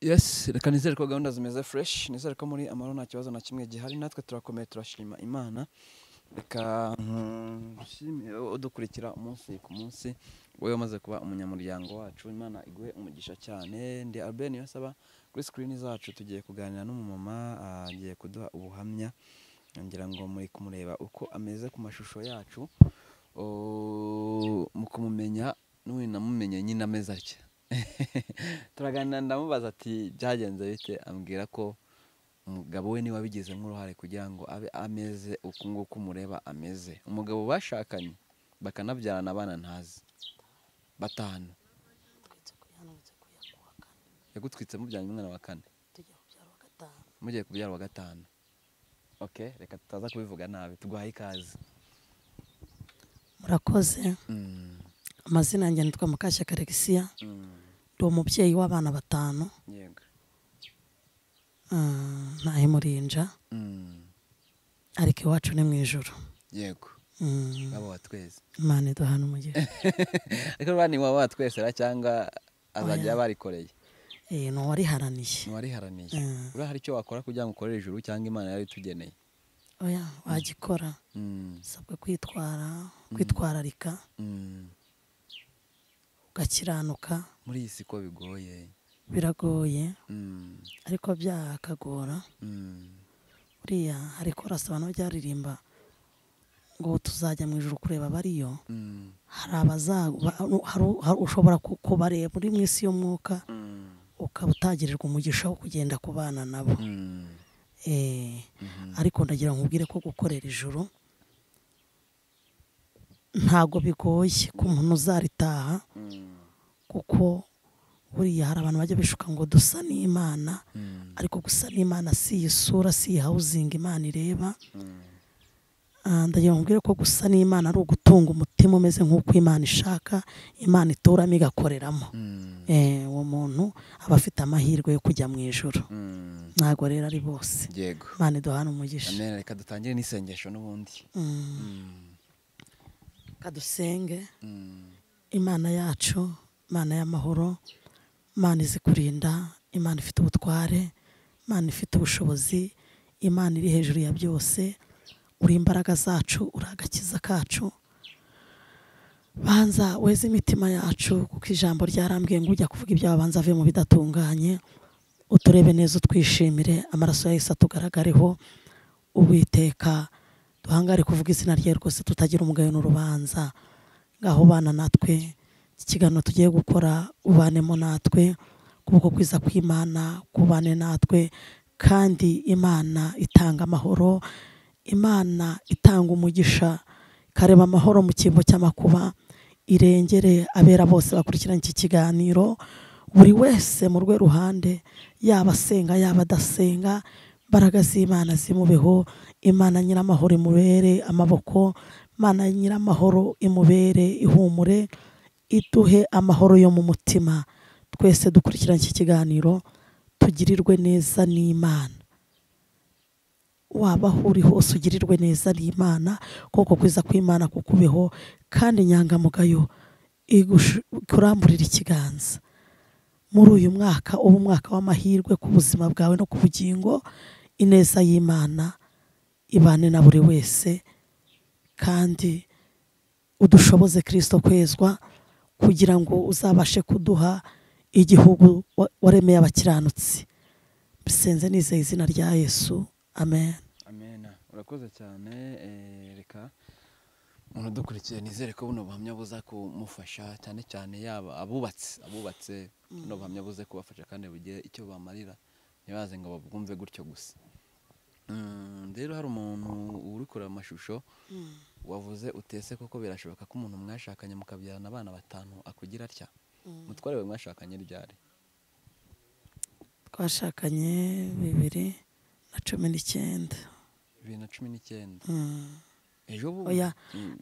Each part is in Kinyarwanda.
yesi reka nizere ko gahunda zimeze fureshi nizere ko muri amaro nta kibazo na kimwe gihari natwe turakomeye turashima imana reka udukurikira mm, umunsi ku munsi wowe umaze kuba umunyamuryango wacu imana iguhe umugisha cyane ndi albert niyo asaba kuri sikirini zacu tugiye kuganira n'umumama ah, agiye kuduha ubuhamya ngira ngo muri kumureba uko ameze ku mashusho yacu oh, mu kumumenya n'ubundi namumenye nyine ameze atya turaganira ndamubaza ati byagenze bite ambwira ko umugabo we niwe wabigizemo uruhare kugira ngo abe ameze uku nguku mureba ameze umugabo bashakanye bakanabyarana abana ntazi batanu yagutwitse mubyaranye umwana wa kane mugiye kubyara wa gatanu oke reka tutaza kubivuga nabi tuguhaye ikaze murakoze mm. amazina yanjye nitwa mukashya alegisiya ndi umubyeyi w'abana batanu ntahemurinja mm. ariko iwacu ni mu ijoro yego mm. baba watweze imana iduhana umugera ariko niba ni watwesera cyangwa azajya oh, barikoreye eh, ni uwariharaniye ni uwariharaniye eh. uriya hari icyo wakora kugira ngo ukorere ijuru cyangwa imana yari itugeneye oya oh, wagikora usabwa mm. kwitwara kwitwararika bakiranuka muri iyi si ko bigoye biragoye hmm. ariko byaha akagora buriya hmm. hari korasi abantu byaririmba ngo tuzajya mu ijoro kureba abariyo hmm. hari abazaga ushobora kubareba uri mu isi y'umwuka ukaba utagirirwa umugisha wo kugenda kubana nabo eh, ariko ndagira ngo ubwire ko gukorera ijoro ntabwo bigoye ku muntu uzaritaha mm. kuko buriya hari abantu bajya bishuka ngo dusa n'imana mm. ariko gusa n'imana si iyi sura si iyi hawuzingi imana ireba mm. ah, ndagira ngo mbwire ko gusa n'imana ari ugutunga umutima umeze nk'uko imana ishaka imana ituramo igakoreramo eh, uwo muntu aba afite amahirwe yo kujya mu ijoro ntabwo rero ari bose imana iduhana umugisha reka dutangire n'isengesho n'ubundi kadusenge mm. imana yacu imana y'amahoro imana izi kurinda imana ifite ubutware imana ifite ubushobozi imana iri hejuru ya byose uri imbaraga zacu uri agakiza kacu banza weze imitima yacu kuko ijambo ryarambwiye ngo ujya kuvuga iby'abanza ave mu bidatunganye uturebe neza utwishimire amaraso yahise Yesu atugaragareho uwiteka duhangare kuvuga izina rye rwose tutagira umugayo n'urubanza ngaho bana natwe ikiganiro tugiye gukora ubanemo natwe kubwo kwiza kw'imana kubane natwe kandi imana itanga amahoro imana itanga umugisha ikareba amahoro mu cyimbo cy'amakuba irengere abera bose bakurikirana iki kiganiro buri wese mu rwe ruhande yaba asenga yaba adasenga imbaraga z'imana zimubeho imana nyiramahoro imubere amaboko imana nyiramahoro imubere ihumure iduhe amahoro yo mu mutima twese dukurikiranye iki kiganiro tugirirwe neza n'imana waba aho uri hose ugirirwe neza n'imana kuko kwiza kw'imana kukubeho kandi inyangamugayo kuramburira ikiganza muri uyu mwaka uba umwaka w'amahirwe ku buzima bwawe no ku bugingo ineza y'imana ibane na buri wese kandi udushoboze kirisito kwezwa kugira ngo uzabashe kuduha igihugu waremeye abakiranutsi bisenze nizeye izina rya yesu amen urakoze cyane eh, reka umuntu udukurikiye nizere ko buno buhamya buza kumufasha cyane cyane yaba abubatse abubatse buno buhamya buze kubafasha kandi bugire icyo bamarira ntibaze ngo babwumve gutyo gusa Mm, rero hari umuntu uri kureba amashusho mm. wavuze utese koko birashoboka ko umuntu mwashakanye mukabyarana abana batanu akugira atya mm. mutware we mwashakanye ryari twashakanye bibiri na cumi n'icyenda bibiri na cumi n'icyenda ejo bubu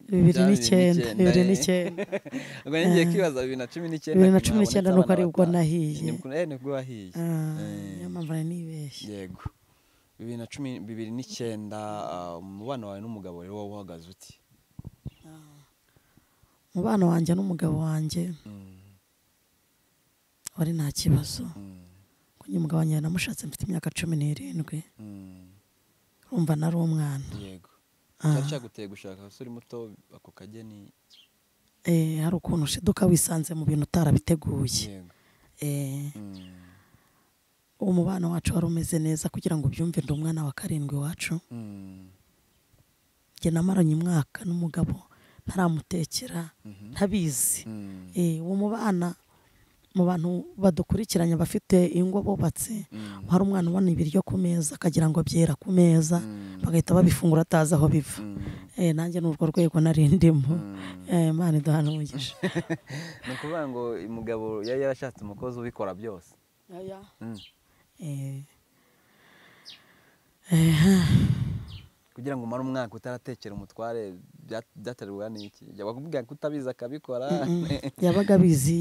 bibiri n'icyenda bibiri n'icyenda ubwo ngiye eh. kwibaza bibiri na cumi n'icyenda bibiri na cumi n'icyenda nuko aribwo nahiye eh, nibwo wahiye ah, eh. niyo mpamvu nari nibeshye yego bibiri na cumi bibiri n'icyenda ah, umubano wawe n'umugabo rero wowe uhagaze uti ah, umubano wanjye n'umugabo wanjye mm. wari nta kibazo mm. kuko umugabo wanjye namushatse mfite imyaka cumi n'irindwi mm. urumva nari umwana yego ah. cyari cyaguteye gushaka abasore muto ako kageni eh, hari ukuntu ushiduka wisanze mu bintu utarabiteguye eh. umubano wacu wari umeze neza kugira ngo ubyumve ndi umwana wa karindwi wacu njye namaranye umwaka n'umugabo ntaramutekera mhm. ntabizi mm. eh, uwo mubana mu bantu badukurikiranye bafite ingo bubatse hari mm. umwana ubona ibiryo ku meza akagira ngo byera ku meza mm. bagahita babifungura atazi aho biva eh, nanjye ni urwo rwego narindimo eh, imana iduhana umugisha ni ukuvuga ngo umugabo yari yarashatse umukozi ubikora byose kugira ngo umare umwaka utaratekera umutware byaterwaga n'iki wakubwira ko utabizi akabikora yabaga abizi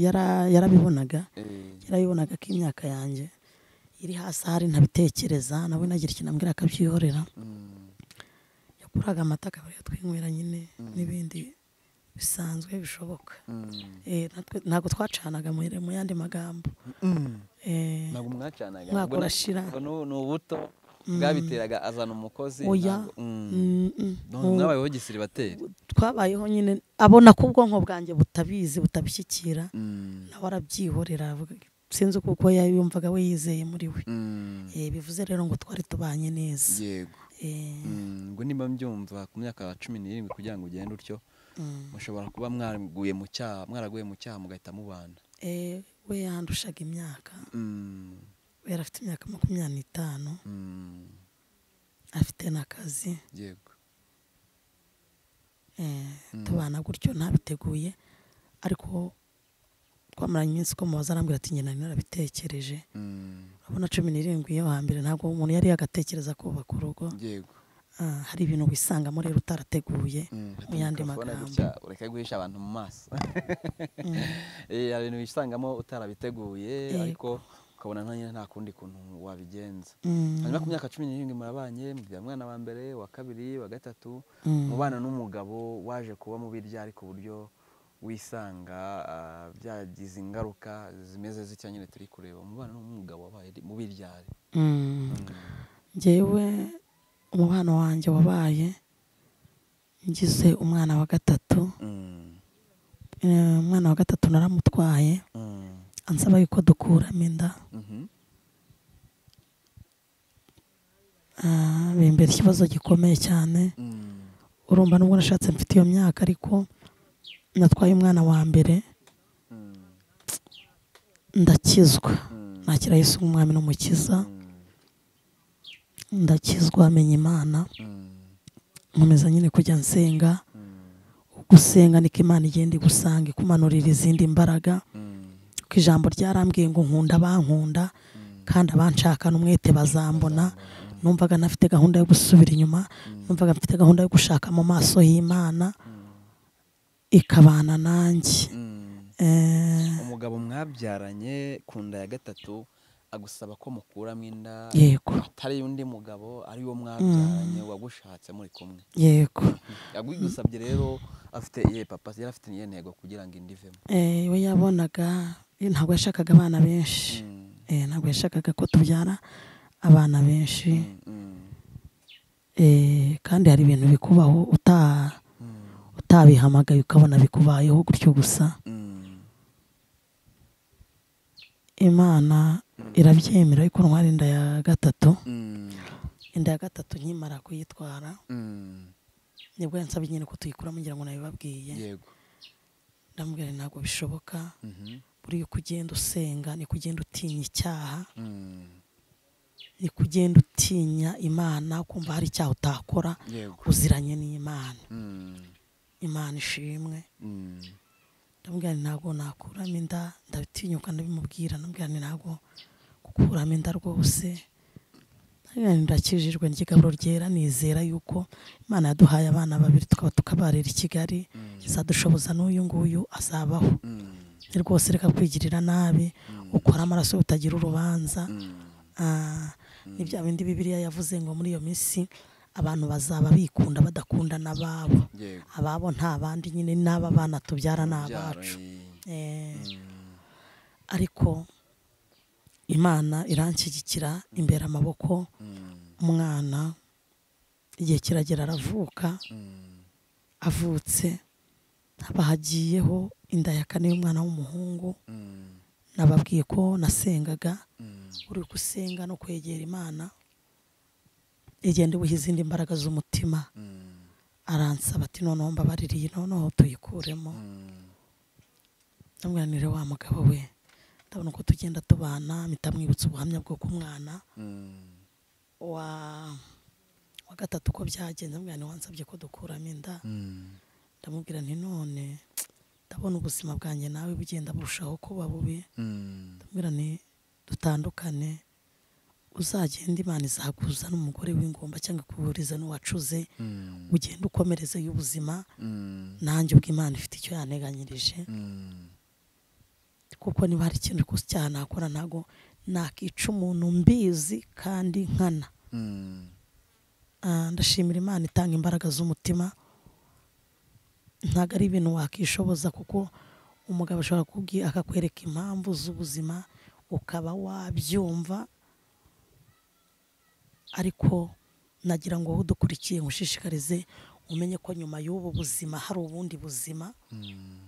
yarabibonaga eh. yarabibonaga ko imyaka yanjye iri hasi ahari ntabitekereza nawe nagira ikintu ambwira akabyihorera mm. yakuraga amata akaba twinywera nyine mm. n'ibindi bisanzwe bishoboka mm. eh, ntabwo twacanaga mu yandi magambo Eh, ntabwo mwacanaga ntabwo urashira ni ubuto mm. bwabiteraga azana umukozi mwabayeho mm. mm, gisiribateri twabayeho nyine abona ko ubwonko bwanjye butabizi butabishyikira nawe arabyihorera sinzi kuko yumvaga we yizeye muri we eh, bivuze rero ngo twari tubanye neza eh. ngo niba mbyumva ku myaka cumi n'irindwi kugira ngo ugende utyo mushobora kuba mu mwaraguye mu cyaha mugahita mubana we yandushaga imyaka we mm. yari afite imyaka makumyabiri n'itanu mm. afite n'akazi eh, mm. tubana gutyo ntabiteguye ariko twamaranye iminsi ukomubaza arambwira ati ngena narabitekereje urabona cumi n'irindwi wa mbere ntabwo umuntu yari yagatekereza kubaka urugo yego Ah, hari ibintu wisangamo rero utarateguye mm, mu yandi magambo ureke guhisha abantu mu maso mm. eh, hari ibintu wisangamo utarabiteguye eh. ariko ukabona nta kundi kuntu wabigenza mm. hanyuma ku myaka cumi n'irindwi murabanye mugira umwana wa mbere wa kabiri wa gatatu umubana n'umugabo waje kuba mu birya ariko uburyo wisanga ah, byagize ingaruka zimeze zitya nyine turi kureba umubano n'umugabo wabaye mu biryari ngewe umubano wanjye wabaye ngize umwana wa gatatu mm. eh, umwana wa gatatu naramutwaye mm. ansaba yuko dukuramo inda mm-hmm. ah, bimbera ikibazo gikomeye cyane mm. urumva nubwo nashatse mfite iyo myaka ariko natwaye umwana wa mbere ndakizwa nakira Yesu nk'umwami n'umukiza ndakizwa menya imana mm. nkomeza nyine kujya nsenga gusenga niko imana igenda igusanga ikumanurira izindi mbaraga mm. ko ijambo ryarambwiye ngo nkunda bankunda mm. kandi abanshaka n'umwete bazambona numvaga nafite gahunda yo gusubira inyuma numvaga mfite gahunda yo gushaka mu maso y'imana ikabana nanjye eh. umugabo mwabyaranye ku nda ya gatatu agusaba ko mukuramo inda yego atari undi mugabo ari mwabyaranye mm. wagushatse muri kumwe yego agusabye rero afite iye papa yari afite niyo ntego kugira ngo indi ivemo eh, we yabonaga eh, ntabwo yashakaga abana benshi mm. eh, ntabwo yashakaga ko tubyara abana benshi mm, kandi hari ibintu bikubaho utabihamagaye ukabona bikubayeho gutyo gusa imana irabyemera ariko ntwara inda ya gatatu mm. inda ya gatatu nkimara kuyitwara mm. nibwo yansabye nyine ko tuyikuramo ngira ngo nabibabwiye ndamubwira ntabwo bishoboka mm-hmm. buriya uko ugenda usenga ni kugenda utinya icyaha mm. ni kugenda utinya imana kumva hari icyaha utakora uziranye n'imana imana ishimwe ndamubwira ntabwo nakuramo inda ndabitinyuka ndabimubwira ndamubwira ntabwo gukuramo inda rwose ndakijijwe ry'igaburo ryera nizera yuko imana yaduhaye abana babiri tukaba tukabarira i kigali izadushoboza mm. n'uyu nguyu azabaho mm. rwose reka kwigirira nabi mm. ukora amaraso utagira urubanza ah, ni bya bindi bibiriya yavuze ngo muri iyo minsi abantu bazaba bikunda badakunda n'ababo ababo nta bandi nyine n'aba bana tubyara ni abacu eh. ariko imana iranshyigikira imbere amaboko mm. umwana igihe kiragera aravuka mm. avutse haba hagiyeho inda ya kane y'umwana w'umuhungu mm. nababwiye ko nasengaga uri gusenga no kwegera imana igenda ibuha izindi mbaraga z'umutima aransaba ati noneho mbabaririye noneho tuyikuremo ndamwira wa mugabo we ndabona uko tugenda tubana mpita mwibutsa ubuhamya bwo ku mwana hmm. wa gatatu uko byagenze mwana wansabye ko dukuramo inda hmm. ndamubwira nti none ndabona ubuzima bwanjye nawe bugenda burushaho kuba bubi hmm. ndamubwira nti dutandukane uzagenda imana izakuzana n’umugore w'ingomba cyangwa ikuburiza n'uwacuze ugenda ukomereze y'ubuzima nanjye ubwo imana ifite icyo yanteganyirije kuko niba hari ikintu ikoze icyaha nakora ntabwo nakica umuntu mbizi kandi nkana mm. ah, ndashimira imana itanga imbaraga z'umutima ntabwo ari ibintu wakishoboza kuko umugabo ashobora kubwira akakwereka impamvu z'ubuzima ukaba wabyumva ariko nagira ngo wowe udukurikiye ngushishikarize umenye ko nyuma y'ubu buzima hari ubundi buzima mm.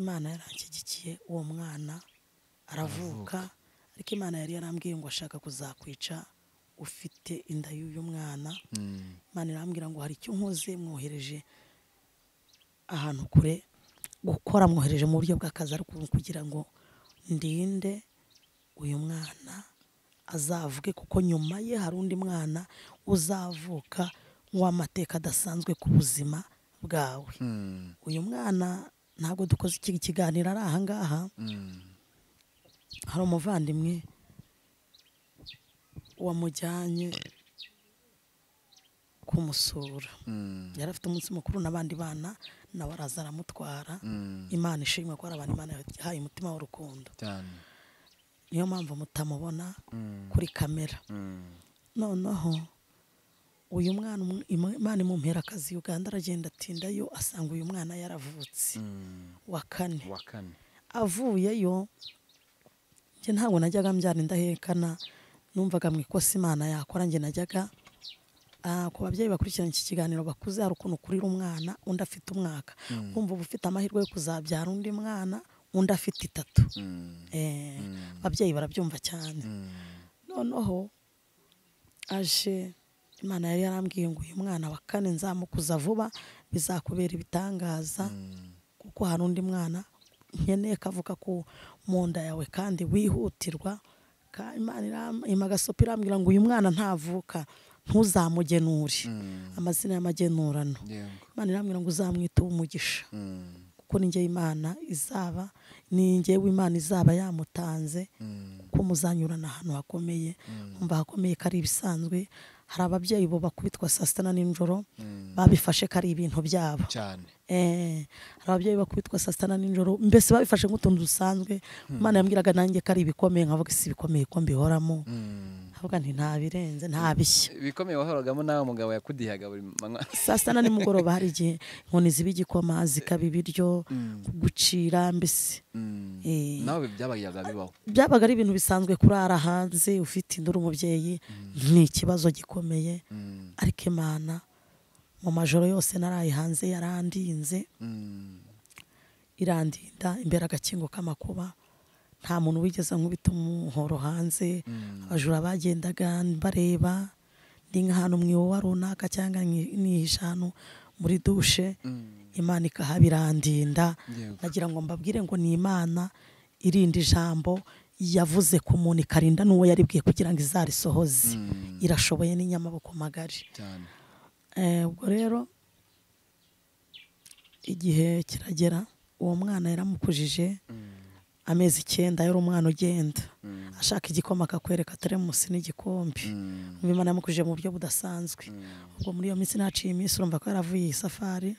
imana yaranshyigikiye uwo mwana aravuka ariko imana yari yarambwiye ngo ashaka kuzakwica ufite inda y'uyu mwana hmm. imana irambwira ngo hari icyo nkoze mwohereje ahantu kure gukora mwohereje mu buryo bw'akazi ariko kugira ngo ndinde uyu mwana azavuge kuko nyuma ye hari undi mwana uzavuka nk'uw'amateka adasanzwe ku buzima bwawe hmm. uyu mwana ntabwo dukoze iki kiganiro ari ahangaha mm. hari umuvandimwe wamujyanye kumusura mm. yari afite umunsi mukuru n'abandi bana nawe araza aramutwara mm. imana ishimwe ko hari abantu imana yahaye umutima w'urukundo niyo mpamvu mutamubona kuri kamera noneho uyu mwana imana imumpera akazi uganda aragenda atindayo asanga uyu mwana yaravutse mm. wa kane avuyeyo njye ntabwo najyaga mbyara indahekana numvaga mu ikosa imana yakora njye najyaga ah, ku babyeyi bakurikirana iki kiganiro bakuze hari ukuntu kurira umwana undi afite umwaka mm. kumva uba ufite amahirwe yo kuzabyara undi mwana undi afite itatu ababyeyi mm. eh, barabyumva cyane noneho aje imana yari yarambwiye ngo uyu mwana wa kane nzamukuza vuba bizakubera ibitangaza mm. kuko hari undi mwana nkeneye kavuka ku mu nda yawe kandi wihutirwa imagasopi irambwira ngo uyu mwana ntavuka ntuzamugenure mm. amazina y'amagenurano imana irambwira ngo uzamwite umugisha mm. kuko ni ninjye imana izaba ni ningewe imana izaba yamutanze kuko muzanyurana ahantu hakomeye mumva hakomeye ko ari ibisanzwe hari ababyeyi bo bakubitwa saa sita na nijoro mm. babifashe ko ari ibintu byabo eh, hari ababyeyi bakubitwa saa sita na nijoro mbese babifashe nk'utuntu dusanzwe Imana mm. yambwiraga nanjye ko ari ibikomeye nkavuga si ibikomeye ko mbihoramo mm. ndavuga nti nta birenze nta bishya ibikomeye wahoragamo nawe mugabo yakudihaga buri manywa saa sita na nimugoroba hari igihe inkoni ziba igikoma zikaba ibiryo mm. gucira mbese mm. eh. nawe byabaga bibaho byabaga ari ibintu bisanzwe kurara hanze ufite induru umubyeyi mm. ni ikibazo gikomeye ariko imana mu majoro yose naraye hanze yarandinze irandinda imbere agakingo k'amakuba nta muntu wigeze nkubita umuhoro hanze mm. abajura bagendaga bareba ndi nk'ahantu mu iwawa runaka cyangwa nihisha muri dushe mm. imana ikahabirandinda nagira ngo mbabwire ngo ni imana irinda ijambo yavuze ku muntu ikarinda n'uwo yaribwiye kugira ngo izarisohoze mm. irashoboye n'inyamaboko magari eh, ubwo rero igihe kiragera uwo mwana yaramukujije amezi icyenda yari umwana ugenda mm. ashaka igikoma akakwereka teremusi n'igikombe mm. imana yamukujije mu buryo budasanzwe mm. ubwo muri iyo minsi naciye iminsi urumva ko yaravuye iyi safari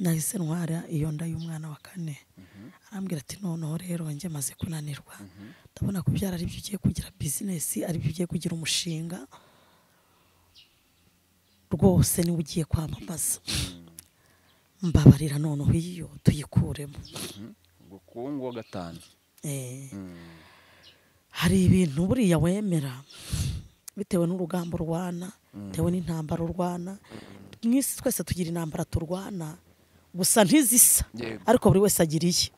nahise ntwara iyo nda y'umwana wa kane mm-hmm. arambwira ati noneho rero njye maze kunanirwa mm-hmm. ndabona kubyara byara ari byo ugiye kugira bizinesi ari byo ugiye kugira umushinga rwose niwe ugiye kwamamaza mbabarira noneho iyo tuyikuremo mm-hmm. kuwo ngo gatanu eh. hmm. hari ibintu buriya wemera bitewe n'urugamba urwana hmm. bitewe n'intambara urwana mu twese tugira intambara turwana gusa ntizisa ariko buri wese agira iye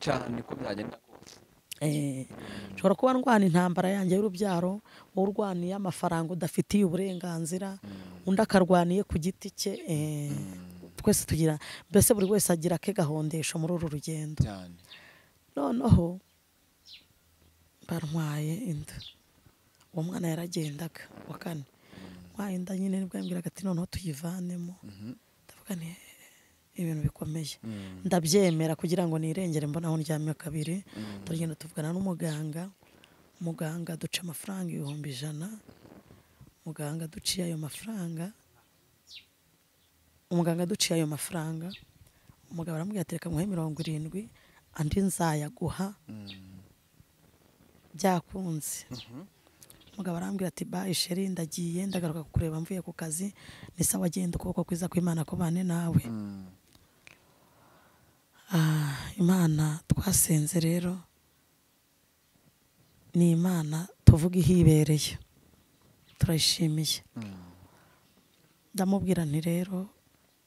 eh. nshobora kuba ndwana intambara yanjye y'urubyaro wowe urwaniye amafaranga udafitiye uburenganzira hmm. undi akarwaniye ku giti cye eh. twese tugira mbese buri wese agira ke gahondesho muri uru rugendo noneho bantwaye inda uwo mwana yaragendaga wa kane ntwaye inda nyine nibwo ati noneho tuyivanemo mm-hmm. ndavuga ni ibintu bikomeye mm. ndabyemera kugira ngo nirengere mbona aho ndyamye kabiri mm. turagenda tuvugana n'umuganga muganga duca amafaranga ibihumbi ijana muganga duciye ayo mafaranga umuganga duciye ayo mafaranga umugabo aramubwira ati reka muhe mirongo irindwi andi nzayaguha mm. byakunze mm-hmm. umugabo arambwira ati “Ba sheri ndagiye ndagaruka kureba mvuye ku kazi ni sawa agenda ukuboko kwiza kw'imana kubane nawe mm. ah, imana twasenze rero ni imana tuvuga ihibereye turayishimiye mm. ndamubwira nti rero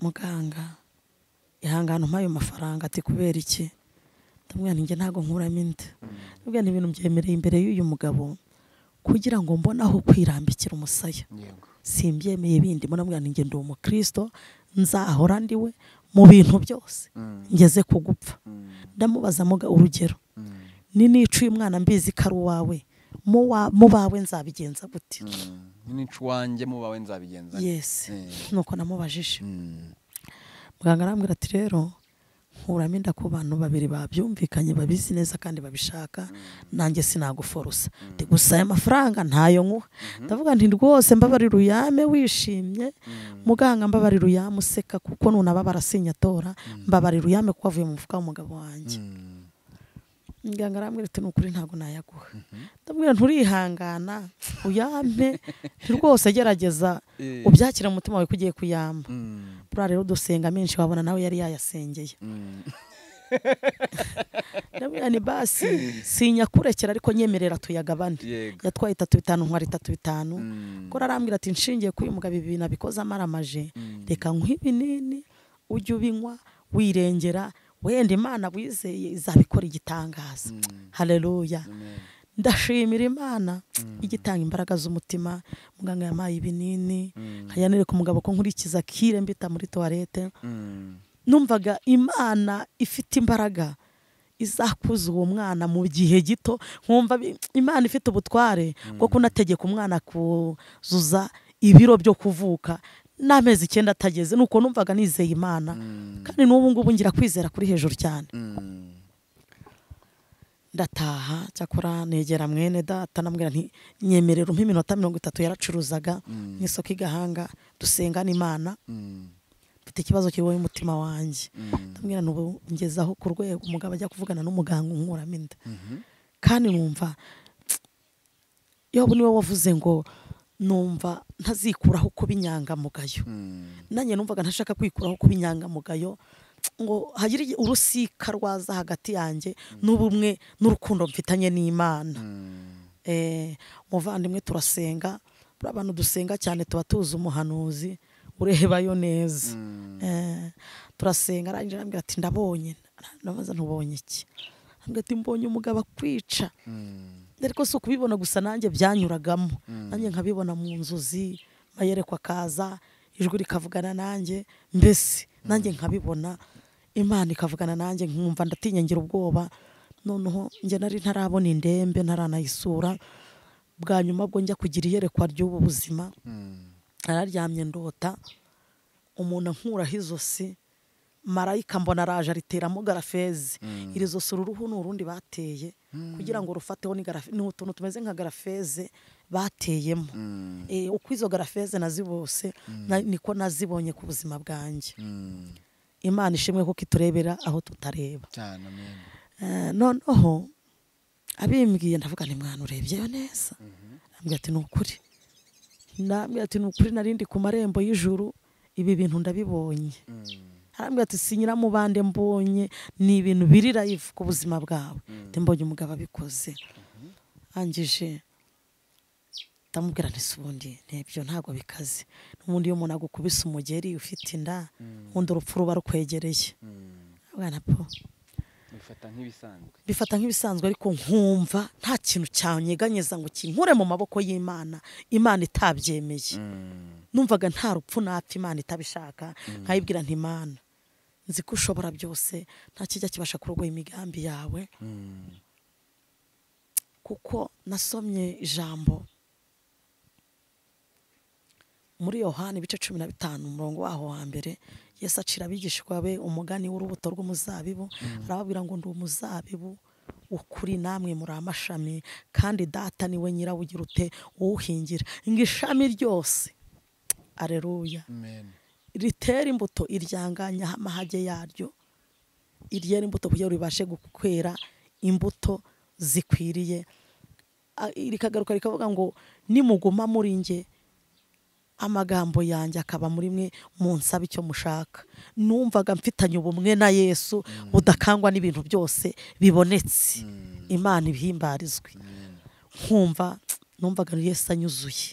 muganga ihangana umpaye mafaranga ati kubera iki ndamubwira njye ntabwo nkuramo inda mm. ndamubwira ni ibintu byemereye imbere y'uyu mugabo kugira ngo mbone aho kwirambikira umusaya simbyemeye bindi ndamubwira njye ndi umukristo nzahora ndiwe mu bintu byose mm. ngeze ku gupfa mm. ndamubaza muga urugero ni nicuye umwana mbizi ko ari uwawe mu bawe nzabigenza gute nicu wanjye mu bawe nzabigenza yesi eh. nuko namubajije muganga arambwira ati rero nkuramo inda ku bantu babiri babyumvikanye babizi neza kandi babishaka mm. nanjye sinaguforosa gusa aya mafaranga ntayo nkuha mm-hmm. ndavuga nti rwose mbabari ruyame wishimye mm. muganga mbabari ruyame useka kuko nunababara sinyatora mm. mbabari ruyame kuko avuye mu mufuka w'umugabo wanjye muganga arambwira ati ukuri ntabwo nayaguha mm-hmm. ndabwira nturihangana uyame rwose gerageza eh. ubyakira mu mutima wawe ko ugiye kuyamba buriya rero dusenga menshi wabona nawe yari yayasengeye ndabona mm. ni basi sinyakurekera ariko nyemerera tuyagabane yatwaye itatu bitanu ntwara itatu bitanu mm. kora arambwira ati nshingiye kuri uyu mugabo ibi bintu abikoze amaramaje mm. reka nkwe ibinini ujye ubinywa wirengera wenda imana wizeye izabikora igitangaza hareruya ndashimira imana mm. igitanga imbaraga z'umutima muganga yampaye ibinini nkajya mm. ku mugabo ko nkurikiza kire mbita muri tuwarete mm. numvaga imana ifite imbaraga izakuza uwo mwana mu gihe gito nkumva imana ifite ubutware bwo kunategeka umwana kuzuza ibiro byo kuvuka n'amezi icyenda atageze nuko numvaga nizeye imana kandi n'ubu ngubu ngira kwizera kuri hejuru cyane ndataha cyakora negera mwene data namubwira nti nyemerera umpe iminota mirongo itatu yaracuruzaga mu mm. isoko igahanga dusengana imana mm. mfite ikibazo kiboye umutima wanjye mm. ndamubwira ntubu ngezaho ku rwego umugabo ajya kuvugana n'umuganga unkuramo inda mm-hmm. kandi numva yobu niwe wavuze ngo numva ntazikuraho kuba inyangamugayo nanjye numvaga ntashaka kwikuraho kuba inyangamugayo ngo hagire urusika rwaza hagati yanjye n'ubumwe n'urukundo mfitanye n'imana mm. eh, muvandimwe turasenga buriya abantu dusenga cyane tuba tuzi umuhanuzi urebayo neza mm. eh, turasenga arangije arambwira ati ndabonye nabaza ntubonye iki ati mbonye umugabo akwica mm. ariko si ukubibona gusa nanjye byanyuragamo nanjye nkabibona mu nzuzi ayerekwa akaza ijwi rikavugana nanjye mbese nanjye nkabibona imana ikavugana nanjye nkumva ndatinyangira ubwoba noneho njye nari ntarabona indembe ntaranayisura bwa nyuma bwo njya kugira iyerekwa ry'ubu buzima hmm. nararyamye ndota umuntu nkuraho izosi marayika mbona araje ariteramo garafezi hmm. iri zosi uruhu ni urundi bateye hmm. kugira ngo rufateho ni utuntu tumeze nka garafeze bateyemo eh, uko izo garafeze nazibose niko nazibonye ku buzima bwanjye imana ishimwe kuko iturebera aho tutareba eh, noneho abimbwiye ndavuga ni mwana urebyeyo neza arambwira mhm. ati ni ukuri arambwira ati ni ukuri narindi ku marembo y'ijuru ibi bintu ndabibonye mm. arambwira ati sinyira mu bande mbonye ni ibintu biri live ku buzima bwawe mm. mbonye umugabo abikoze arangije mhm. ndamubwira nti ubundi n'ibyo ntabwo bikaze n'ubundi iyo umuntu agukubise umugeri ufite inda mm. ubundi urupfu ruba rukwegereye mm. bifata nk'ibisanzwe ariko nkumva nta kintu cyanyeganyeza ngo kinkure mu maboko y'imana imana itabyemeye mm. numvaga nta rupfu napfa imana itabishaka nkayibwira nti imana nzi ko ushobora byose nta kijya kibasha kurogoya imigambi yawe kuko nasomye ijambo muri yohani ibice cumi na bitanu umurongo waho wa mbere yesu acira abigishwa be umugani w'urubuto rw'umuzabibu hmm. arababwira ngo ndi umuzabibu ukuri namwe muri amashami kandi data niwe nyirabugira ute uwuhingira ngo ishami ryose areruya ritera imbuto iryanganya amahage yaryo iryera imbuto kugira ngo ribashe gukwera imbuto zikwiriye rikagaruka rikavuga ngo nimuguma muri nge amagambo yanjye akaba muri mwe munsaba icyo mushaka numvaga mfitanye ubumwe na yesu mm. budakangwa n'ibintu byose bibonetse mm. imana ibihimbarizwe mm. nkumva numvaga yesu anyuzuye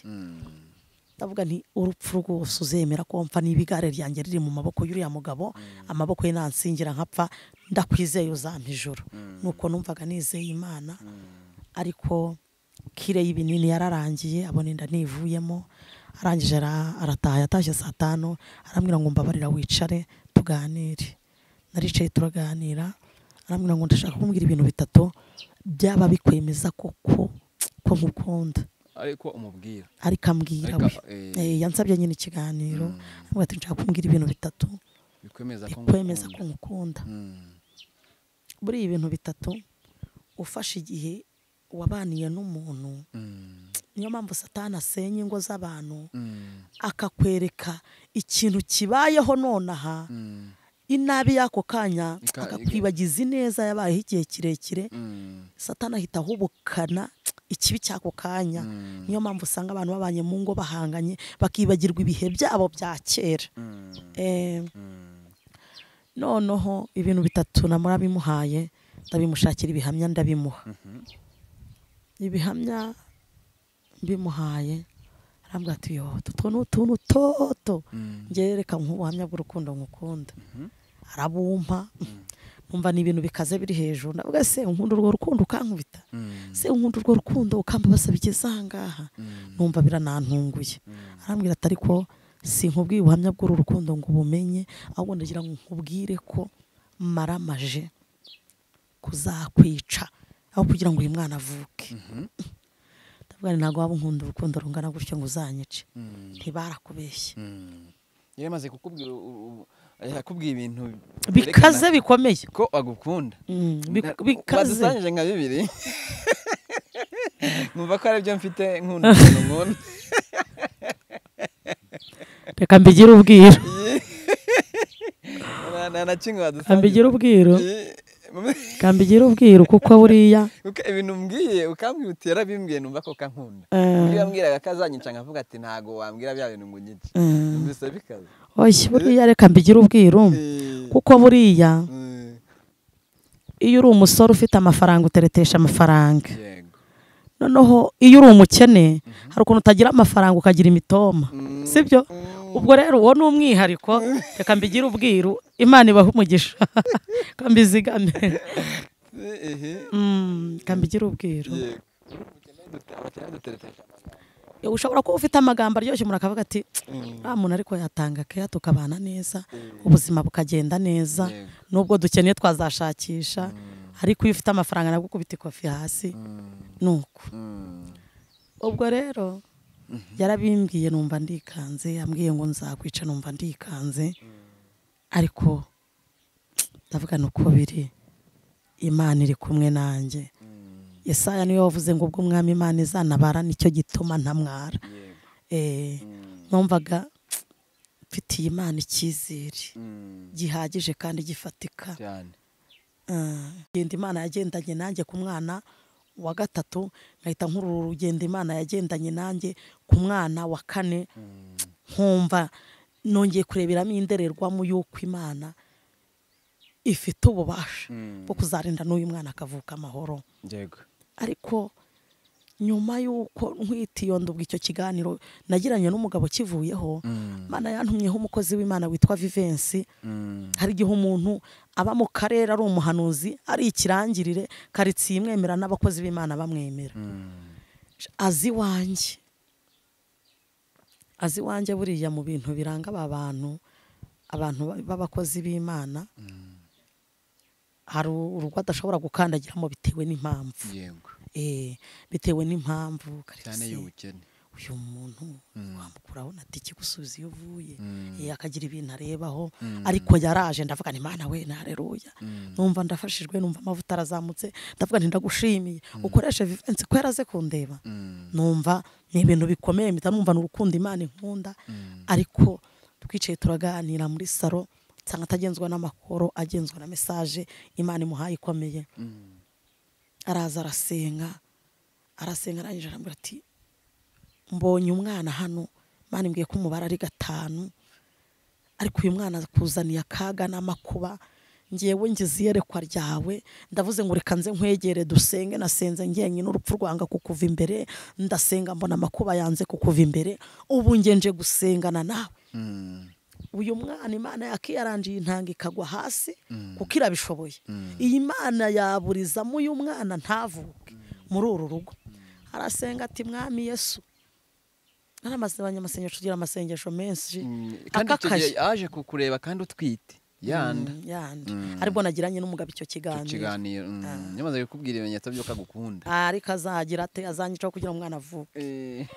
ndavuga ni urupfu rwose uzemera ko mfa n'ibigare ryanjye riri mu maboko y'uriya mugabo amaboko ye nansingira nkapfa ndakwizeye uzampa ijoro nuko numvaga nizeye imana ariko kire y'ibinini yararangiye abona inda nivuyemo arangije arataha yatashye saa tanu arambwira ngo mbabarira wicare tuganire naricaye turaganira arambwira ngo ndashaka kumbwira ibintu bitatu byaba bikwemeza koko ko mukunda ariko umubwira ariko ambwira we eh, eh, yansabye nyine ikiganiro ntabwo hmm. nshaka kumbwira ibintu bitatu bikwemeza ko mukunda hmm. buriya ibintu bitatu ufashe igihe wabaniye n'umuntu hmm. niyo mpamvu Satana asenya ingo z'abantu mm. akakwereka ikintu kibayeho nonaha mm. inabi y'ako kanya akakwibagiza ineza yabayeho igihe kirekire mm. Satana ahita ahubukana ikibi cy'ako kanya niyo mpamvu usanga abantu babanye mu ngo bahanganye bakibagirwa ibihe byabo bya kera eh, noneho ibintu bitatu namura bimuhaye ndabimushakira ibihamya ndabimuha mm-hmm. ibihamya mbimuhaye arambwira ati yo utu ni utuntu toto mm. ngewe nk'ubuhamya bw'urukundo nkukunda mm-hmm. arabumpa mm. numva ni ibintu bikaze biri hejuru ndavuga se unkunda urwo rukundo ukankubita mm. se unkunda urwo rukundo ukamba bigeze aha ngaha numva biranantunguye arambwira ati ariko si nkubwiye ubuhamya bw'uru rukundo ngo ubumenye ahubwo ndagira ngo nkubwire ko maramaje kuzakwica aho kugira ngo uyu mwana avuke mm-hmm. kubera ntabwo waba unkunda urukundo rungana gutyo ngo uzanyice mm. ntibarakubeshye mm. yari amaze kukubwira ibintu bikaze bikomeye ko agukunda mm, bikaze badusangije nka bibiri nkumva ko aribyo mfite nkunda umuntu reka mbigire ubwiru nta na kimwe wadusangije mbigire ubwiru kambigire ubwiru kuko buriya ibintu mbwiye ukambwira bimbwiye numva ko kankunda eh. iyo yambwiraga kazanyica nkavuga ati ntago wambwira bya bintu ngo unyice eh. mbese bikaze oya buriya reka mbigire ubwiru eh. kuko buriya iyo uri umusore ufite amafaranga uteretesha amafaranga noneho iyo uri umukene mhm. hari ukuntu utagira amafaranga ukagira imitoma si mm. sibyo mm. ubwo rero uwo ni umwihariko reka mbigire ubwiru imana ibaha umugisha kambizigamire mm, kambigire ubwiru ushobora kuba ufite amagambo aryoshye umuntu akavuga ati nta mm. muntu ariko yatanga keya tukabana neza ubuzima bukagenda neza nubwo dukeneye twazashakisha mm. ariko iyo ufite amafaranga nabwo ukubita ikofi hasi ni uko ubwo rero Mhm. yarabimbwiye numva ndikanze yambwiye ngo nzakwica numva ndikanze mm. ariko ndavuga ni uko biri imana iri kumwe nanjye mm. Yesaya niwe wavuze ngo ubwo umwami imana izanabara nicyo gituma ntamwara eh, mm. numvaga mfitiye imana icyizere gihagije kandi gifatika eh, genda imana yagendanye nanjye ku mwana wa gatatu nkahita nkurura urugendo imana yagendanye nanjye ku mwana wa kane mm. nkumva nongeye kureberamo indererwamo y'uko imana ifite ububasha mm. bwo kuzarinda n'uyu mwana akavuka amahoro ariko nyuma y'uko nkwitionda ubwo icyo kiganiro nagiranye n'umugabo kivuyeho mm. mana yantumyeho umukozi w'imana witwa vivensi hari igihe umuntu aba mu karere ari umuhanuzi ari ikirangirire karitsiye imwemera n'abakozi b'imana bamwemera hmm. azi iwanjye azi iwanjye buriya mu bintu biranga aba bantu abantu b'abakozi b'imana hmm. hari urugo adashobora gukandagiramo bitewe n'impamvu eh, bitewe n'impamvu cyane uyu muntu mm. wamukuraho na tiki gusubiza iyo uvuye mm. eh, akagira ibintu arebaho mm. ariko yaraje ndavuga ni mwana we nareruya numva ndafashijwe numva amavuta arazamutse ndavuga ndagushimiye ukoreshe vivensi ko yaraze kundeba numva ni ibintu bikomeye mpita numva ni urukundo imana inkunda ariko twicaye turaganira muri salo nsanga atagenzwa n'amakoro agenzwa na mesaje imana imuhaye ikomeye araza arasenga arasenga arangije arambwira ati mbonye umwana hano mani mbwiye ko umubare ari gatanu ariko uyu mwana kuzaniye akaga n'amakuba ngewe ngize iyerekwa ryawe ndavuze ngo reka nze nkwegere dusenge nasenze ngenyine n'urupfu rwanga kukuva imbere ndasenga mbona amakuba yanze kukuva imbere ubu ngenje gusengana nawe mm. uyu mwana imana yakiyarangiye intanga ikagwa hasi mm. kuko irabishoboye mm. iyi mana yaburizamo uyu mwana ntavuke muri uru rugo arasenga ati mwami yesu mwaramazabanye amasengesho ugira amasengesho menshi mm, akakaje aje kukureba kandi utwite yanda mm, yanda mm. aribwo nagiranye n'umugabo icyo kiganiro kiganiro ah. nyamaze kukubwira ibimenyetso by'uko agukunda ah, ariko azagira ate azanyicaho kugira ngo umwana avuke eh.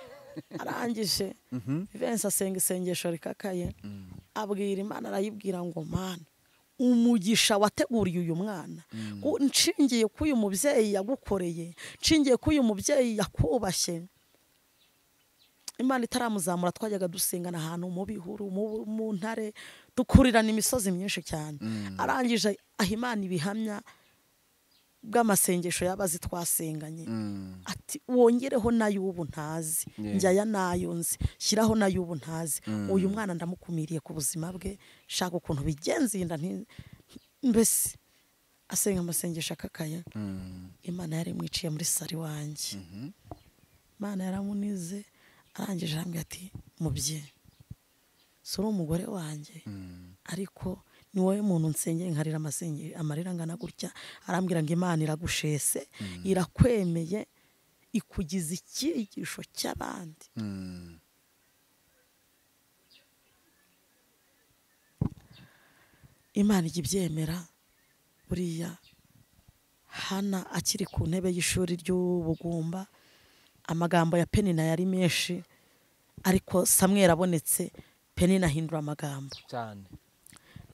arangije mm-hmm. benshi asenga isengesho rikakaye abwira imana arayibwira ngo mana umugisha wateguriye uyu mwana nshingiye ko uyu mubyeyi yagukoreye nshingiye ko uyu mubyeyi yakubashye imana itaramuzamura twajyaga dusengana ahantu mu bihuru mu ntare dukurirana imisozi myinshi cyane mm. arangije aho imana ibihamya bw'amasengesho yabazi twasenganye mm. ati wongereho n'ay'ubu ntazi njyaya n'ayo nzi shyiraho n'ay'ubu ntazi mm. uyu mwana ndamukumiriye ku buzima bwe shaka ukuntu bigenza inda mbese asenga amasengesho akakaye imana yari yarimwiciye muri sari wanjye mm-hmm. imana yaramunize arangije arambwira ati mubyeyi si uri umugore wanjye mm. ariko ni wowe muntu nsengera nkarira amarira angana gutya arambwira ngo imana iragushese mm. irakwemeye ikugiza icyigisho cy'abandi mm. imana ijya ibyemera buriya hana akiri ku ntebe y'ishuri ry'ubugumba amagambo ya penina yari menshi ariko samwera abonetse penina ahindura amagambo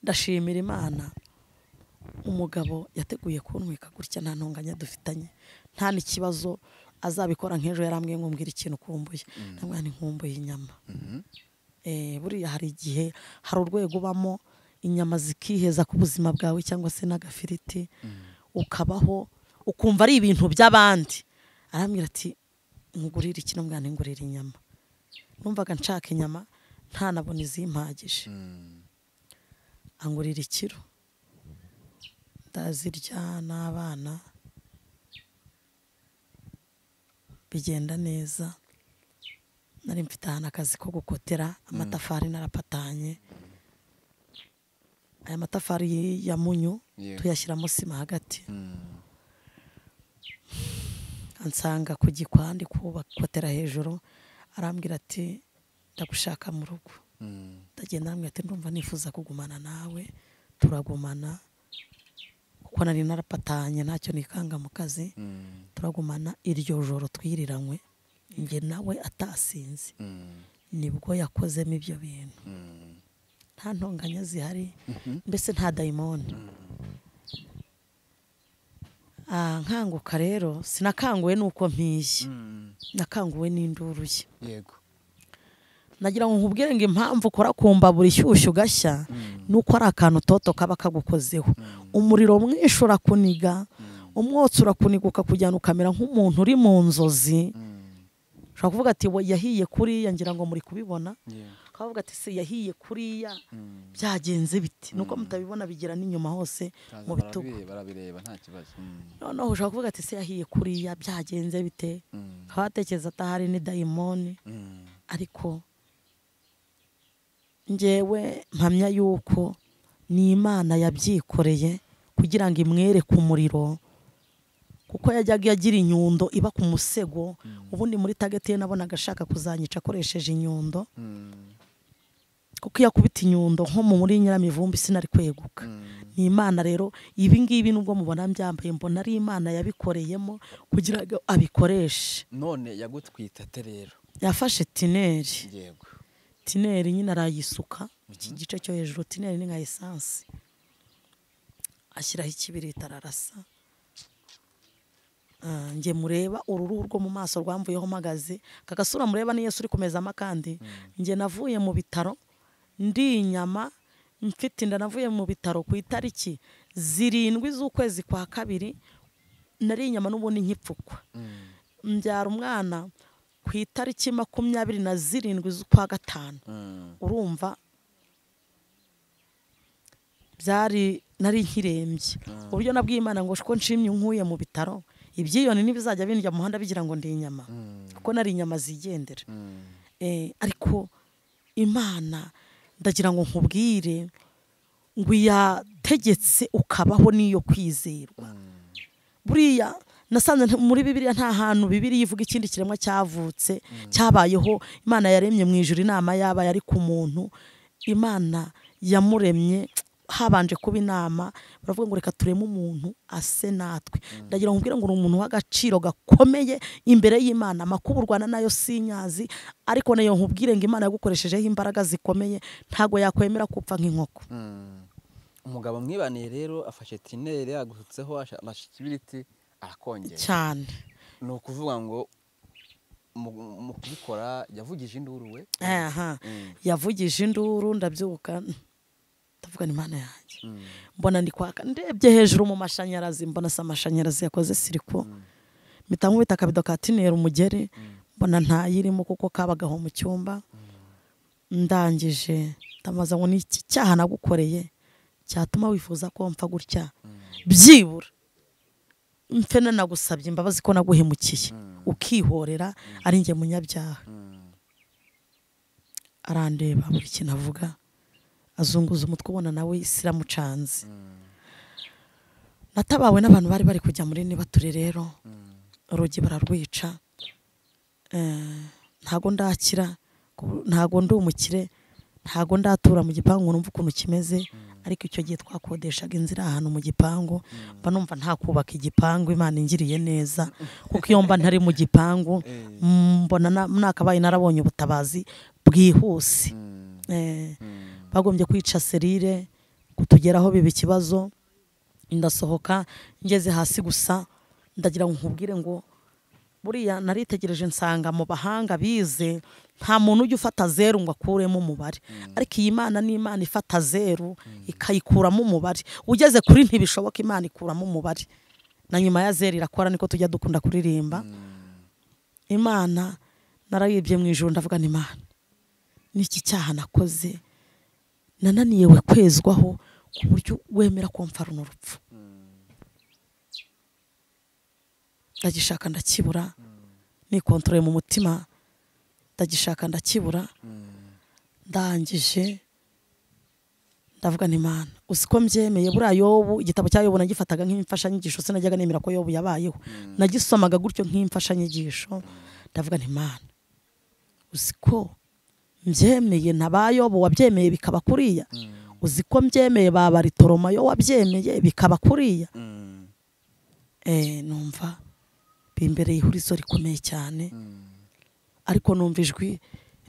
ndashimira imana umugabo yateguye kuntwika gutya nta ntunganya dufitanye nta n'ikibazo azabikora nk'ejo yarambwiye nkumbwira ikintu ukumbuye mm. ntabwo nkumbuye inyama mm-hmm. eh, buriya hari igihe hari urwego ubamo inyama zikiheza ku buzima bwawe cyangwa se n'agafiriti mm. ukabaho ukumva ari ibintu by'abandi arambwira ati ngurira iki mwana ngurira inyama numvaga nshaka inyama ntanabona izimpagije hmm. angurira ikiro ndazirya n'abana bigenda neza nari mfite ahantu akazi ko gukotera hmm. amatafari narapatanye hmm. aya matafari ya munyu tuyashyiramo sima hagati ansanga ku gikwandi kubakotera hejuru arambwira ati ndagushaka mu rugo mm. ndagenda arambwira ati ndumva nifuza kugumana nawe turagumana kuko nari narapatanye ntacyo nikanga mu kazi mm. turagumana iryo joro twiriranywe njye nawe atasinze mm. nibwo yakozemo ibyo bintu nta ntonganya zihari mhm. mbese nta dayimoni Ah, nkanguka rero sinakanguwe n'uko mpiye mm. nakanguwe n'induru ye yego nagira ngo nkubwire ngo impamvu ukora ku mbabura ishyushyu ugashya mm. ni uko ari akantu toto kaba kagukozeho mm. umuriro mwinshi urakuniga umwotsi urakuniga ukakujyana ukamera nk'umuntu uri mu nzozi ushobora kuvuga ati yahiye kuriya ngira ngo muri kubibona akavuga ati se yahiye kuriya mm. byagenze biti nuko mm. mutabibona bigera n'inyuma hose mu bitugu barabireba nta kibazo mm. noneho ushobora kuvuga ati se yahiye kuriya byagenze bite akaba yatekereza atahari ni dayimoni ariko ngewe mpamya yuko ni imana yabyikoreye kugira ngo ku muriro kuko yajyaga agira inyundo iba ku musego ubundi muri tageti ye nabonaga ashaka kuzanyica akoresheje inyundo kuko iyo akubita inyundo nko mu muri nyiramivumbi sinari kweguka mm. ni imana rero ibi ngibi nubwo mubona mbyambaye mbona ari imana yabikoreyemo kugira ngo abikoreshe none yagutwita rero yafashe tineri tineri nyine arayisuka mm-hmm. iki gice cyo hejuru tineri ni nka esansi ashyiraho ikibirita ararasa ah, njye mureba uruhu rwo mu maso rwamvuyeho mpagaze aka gasura mureba niyo uri kumezamo akandi mm. njye navuye mu bitaro ndiye inyama mfite inda navuye mu bitaro ku itariki zirindwi z'ukwezi kwa kabiri nari inyama n'ubundi nkipfukwa mm. mbyara umwana ku itariki makumyabiri na zirindwi z'ukwa gatanu mm. urumva byari nari nkirembye mm. uburyo nabwiye imana ngo ko nshimye nkuye mu bitaro ibyiyoni ntibizajya bindya mu muhanda bigira ngo ndi inyama kuko nari inyama zigendera eh, ariko imana ndagira ngo nkubwire ngo uyategetse ukabaho n'iyo kwizerwa mm. buriya nasanze muri bibiriya nta hantu bibiri ivuga ikindi kiremwa cyavutse mm. cyabayeho imana yaremye mu ijoro inama yaba yari ku muntu imana yamuremye habanje kuba inama baravuga ngo reka tureme umuntu ase natwe mm. ndagira ngo mbwire ngo ni umuntu w'agaciro gakomeye imbere y'imana amakuru nayo sinyazi ariko nayo nkubwire ngo imana yagukoreshejeho imbaraga zikomeye ntabwo yakwemera kupfa nk'inkoko mm. umugabo mwibaniye rero afashe tineri yagusutseho amashikibiriti arakongera cyane ni ukuvuga ngo mu kubikora yavugije induru we mm. yavugije induru ndabyuka ndavuga ni imana yanjye mm. mbona ndi kwaka ndebye hejuru mu mashanyarazi mbona si amashanyarazi yakoze siriko mpita mm. nkubita akabido ka umugeri mm. mbona ntayirimo kuko kabagaho mu cyumba ndangije ndamubaza ngo ni iki cyaha nagukoreye cyatuma wifuza ko mpfa gutya byibura mfe nagusabye imbabazi ko naguhemukiye ukihorera ari njye munyabyaha arandeba buri kintu avuga azunguza umutwe ubona nawe isi iramucanze natabawe n'abantu bari bari kujya muri niba rero urugi bararwica eh, ntago ndakira ntago ndi umukire ntago ndatura mu gipangu numva ukuntu kimeze ariko icyo gihe twakodeshaga inzira ahantu mu gipangu mba numva nta kubaka igipangu imana ingiriye neza kuko iyo mba ntari mu gipangu eh. mbona nakabaye narabonye ubutabazi bwihuse mm. Eh. Mm. bagombye kwica serire kutugeraho biba ikibazo ndasohoka ngeze hasi gusa ndagira ngo nkubwire ngo buriya naritegereje nsanga mu bahanga bize nta muntu ujya ufata zeru ngo akuremo umubare mm. ariko iyi mana ni imana ifata zeru mm. ikayikuramo umubare ugeze kuri ntibishoboka imana ikuramo umubare na nyuma ya zeru irakora niko tujya dukunda kuririmba mm. imana narayibye mu ijoro ndavuga ni imana n'iki cyaha nakoze Nananiyewe kwezwaho ku buryo wemera ko mfa runo ndagishaka ndakibura nikontorore mu mutima ndagishaka ndakibura ndangije ndavuga ntimana uzi ko mbyemeye buriya yobu igitabo cya yobu nagifataga nk'imfashanyigisho sinajyaga nemera ko yobu yabayeho nagisomaga gutyo nk'imfashanyigisho ndavuga ntimana uzi ko mbyemeye ntabayobo wabyemeye bikaba kuriya mm. uzi ko mbyemeye babaritoroma yo wabyemeye bikaba kuriya mm. eh, numva bimbereye ihurizo rikomeye cyane mm. ariko numva ijwi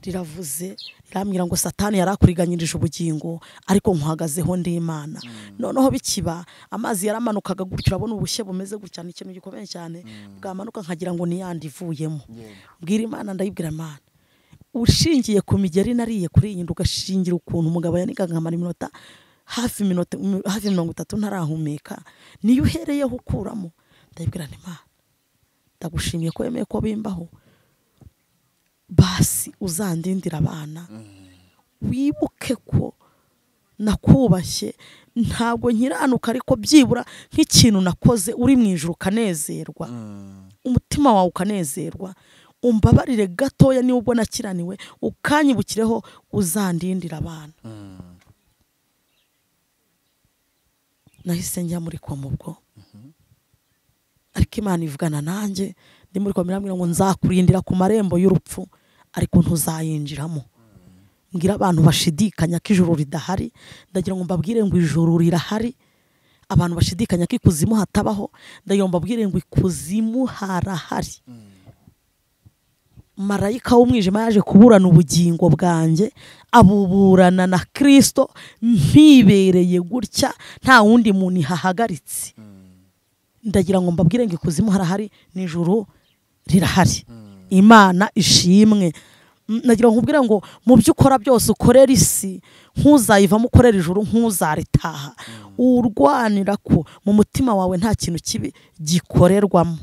riravuze rirambwira ngo satani yarakuriganyirije ubugingo ariko nkuhagazeho ndi ndimana noneho bikiba amazi yaramanukaga gutya urabona ubushye bumeze gutya ni ikintu gikomeye cyane bwamanuka nkagira ngo niyandi ivuyemo mbwira imana ndayibwira imana ushingiye ku migeri nariye kuri iyi nda ugashingira ukuntu umugabo yanikaga nkamara iminota hafi iminota mirongo itatu ntarahumeka niyo uhereyeho ukuramo ndabibwira nimana ndagushimiye ko wemeye ko bimbaho basi uzandindira abana wibuke ko nakubashye ntabwo nkiranuka ariko byibura nk'ikintu nakoze uri mu ijoro ukanezerwa mm. umutima wawe ukanezerwa umbabarire gatoya niba ubwo nakiraniwe ukanyibukireho uzandindira abana mm. nahise njya muri komubwo mm-hmm. ariko imana ivugana nanjye ndi muri komera ngo nzakurindira ku marembo y'urupfu ariko ntuzayinjiramo mbwira mm. abantu bashidikanya ko ijuru ridahari ndagira ngo mbabwire ngo ijuru rirahari abantu bashidikanya ko ikuzimu hatabaho ndagira ngo mbabwire ngo ikuzimu harahari mm. marayika w'umwijima yaje kuburana ubugingo bwanjye abuburana na kirisito mpibereye gutya nta wundi muntu ihahagaritse hmm. ndagira ngo mbabwire ngo ikuzimu harahari nijoro rirahari hmm. imana ishimwe ndagira ngo nkubwire ngo mu byo ukora byose ukorera isi nk'uzayivamo ukorera ijoro nk'uzaritaha hmm. urwanira ko mu mutima wawe nta kintu kibi gikorerwamo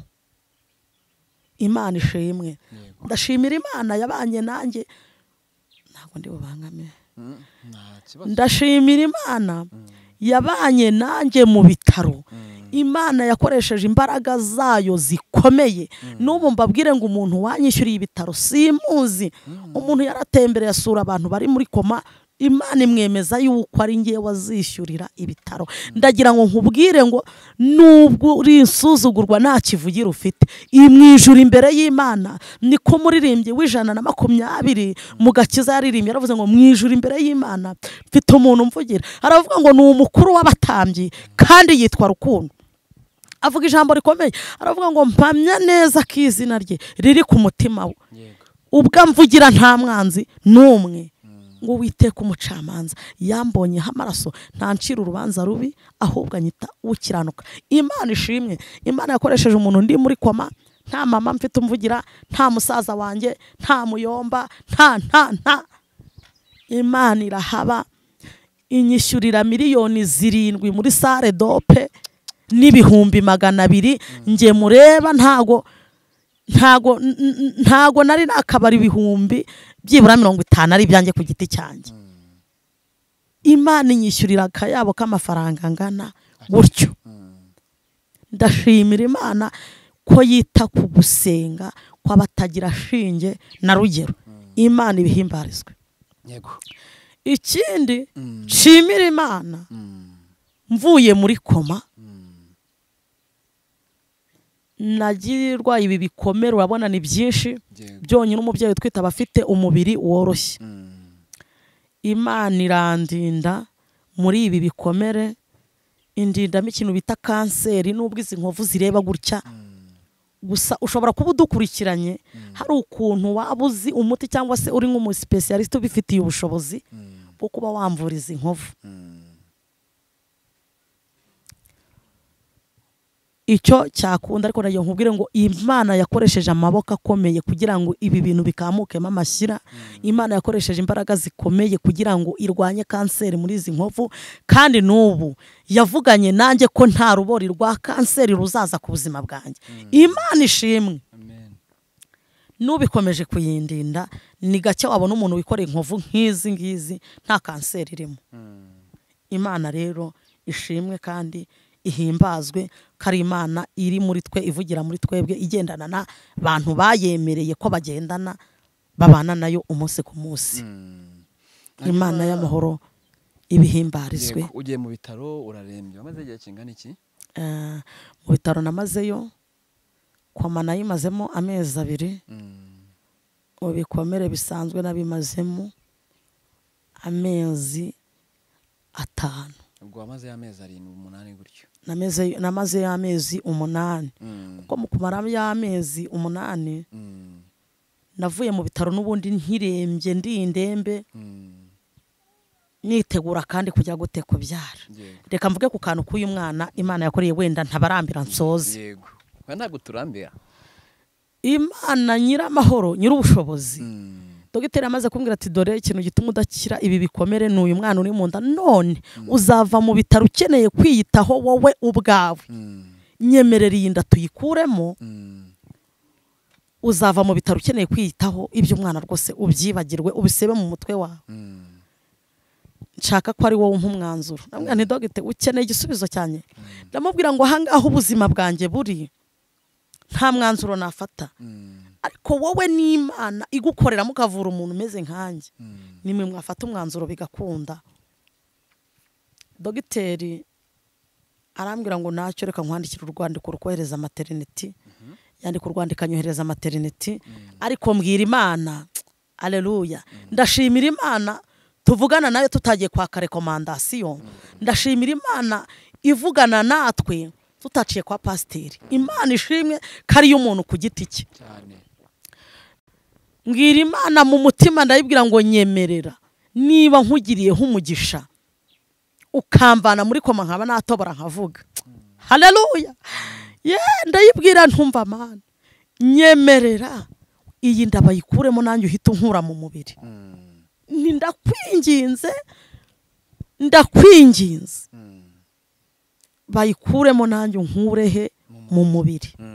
imana ishimwe ndashimira imana yabanye nanjye ntabwo ndi bubangame mm, ndashimira imana mm. yabanye nanjye mu bitaro mm. imana yakoresheje imbaraga zayo zikomeye n'ubu mbabwire ngo umuntu wanyishyuriye ibitaro simuzi umuntu yaratembere asura abantu bari muri koma imana imwemeza yuko ari ngewe wazishyurira ibitaro ndagira ngo nkubwire ngo nubwo uri insuzugurwa nta kivugira ufite iyi mwijura imbere y'imana ni ko muririmbyi w'ijana na makumyabiri mu gakiza yaririmbye yaravuze ngo mwijura imbere y'imana mfite umuntu umvugira aravuga ngo ni umukuru w'abatambyi kandi yitwa rukundo avuga ijambo rikomeye aravuga ngo mpamya neza ko izina rye riri ku mutima we ubwo amvugira nta mwanzi n'umwe ngo witeka umucamanza yambonyeho amaraso ntancira urubanza rubi ahubwo anyita ukiranuka imana ishimwe imana yakoresheje umuntu undi muri koma nta mama mfite umvugira nta musaza wanjye nta muyomba nta nta nta imana irahaba inyishyurira miliyoni zirindwi muri sare dope n'ibihumbi magana abiri nge mureba ntago ntago ntago nari nakabara ibihumbi byibura mirongo itanu ari ibyanjye ku giti cyanjye hmm. imana inyishyurira akayabo k'amafaranga angana gutyo hmm. ndashimira imana ko yita ku gusenga kw'abatagira shinge na rugero hmm. imana ibihimbarizwe ikindi nshimira imana mvuye muri koma nagirirwa ibi bikomere urabona ni byinshi byonyine umubyeyi utwite aba afite umubiri woroshye mm. imana irandinda muri ibi bikomere indindamo ikintu bita kanseri n'ubwo izi nkovu zireba gutya mm. gusa ushobora kuba udukurikiranye mm. hari ukuntu waba uzi umuti cyangwa se uri nk'umusipesiyalisite ubifitiye ubushobozi bwo kuba wamvura izi nkovu icyo cyakunda ariko nagiye nkubwire ngo imana yakoresheje amaboko akomeye kugira ngo ibi bintu bikamukemo amashyira mm. imana yakoresheje imbaraga zikomeye kugira ngo irwanye kanseri muri izi nkovu kandi n'ubu yavuganye nanjye ko nta rubori rwa kanseri ruzaza ku buzima bwanjye mm. imana ishimwe n'ubikomeje kuyindinda ni gake wabona umuntu wikoreye inkovu nk'izi ngizi nta kanseri irimo mm. imana rero ishimwe kandi ihimbazwe ko ari imana iri muri twe ivugira muri twebwe igendana na bantu bayemereye ko bagendana babana nayo umunsi ku munsi hmm. imana y'amahoro ibihimbarizwe ugiye mu bitaro urarembye wamaze igihe kingana iki eh, mu bitaro namazeyo koma nayimazemo amezi abiri hmm. mu bikomere bisanzwe nabimazemo amezi atanu ubwo wamazeyo amezi arindwi umunani gutyo namazeyo amezi umunani mm. kuko mu kumara y'amezi umunani mm. navuye mu bitaro n'ubundi nkirembye ndi indembe mm. nitegura kandi kujya gute kubyara reka mvuge ku kantu k'uyu mwana imana yakoreye wenda ntabarambira nsoze yego ntabwo turambira imana nyiramahoro nyir'ubushobozi dogiteri amaze kumbwira ati dore ikintu gituma udakira ibi bikomere ni uyu mwana uri mu nda none mm. uzava mu bitaro ukeneye kwiyitaho wowe ubwawe mm. nyemerera iyi nda tuyikuremo mm. uzava mu bitaro ukeneye kwiyitaho iby'umwana rwose ubyibagirwe ubisebe mu mutwe wawe nshaka ko ari wowe nk'umwanzuro namwe ni dogite ukeneye igisubizo cyane ndamubwira ngo aho ubuzima bwanjye buri nta mwanzuro nafata ariko wowe n'imana igukoreramo mukavura umuntu umeze nkanjye mm. ni mwe mwafata umwanzuro bigakunda dogiteri arambwira ngo nacyo reka nkwandikira urwandiko rukohereza materineti mhm. yandika urwandiko anyohereza materineti mm. ariko mbwira imana areruya mm. ndashimira imana tuvugana nayo tutagiye kwaka rekomandasiyo ndashimira imana ivugana natwe tutaciye kwa pasiteri imana ishimwe ko ariyo umuntu ku giti cye mbwira imana mu mutima ndayibwira ngo nyemerera niba nkugiriyeho umugisha ukamvana muri koma nkaba natobora nkavuga hareruya ndayibwira ntumva amana nyemerera iyi nda ndabayikuremo nanjye uhita unkura mu mubiri mm. ndakwinginze ndakwinginze mm. bayikuremo nanjye unkurehe mu mubiri mm.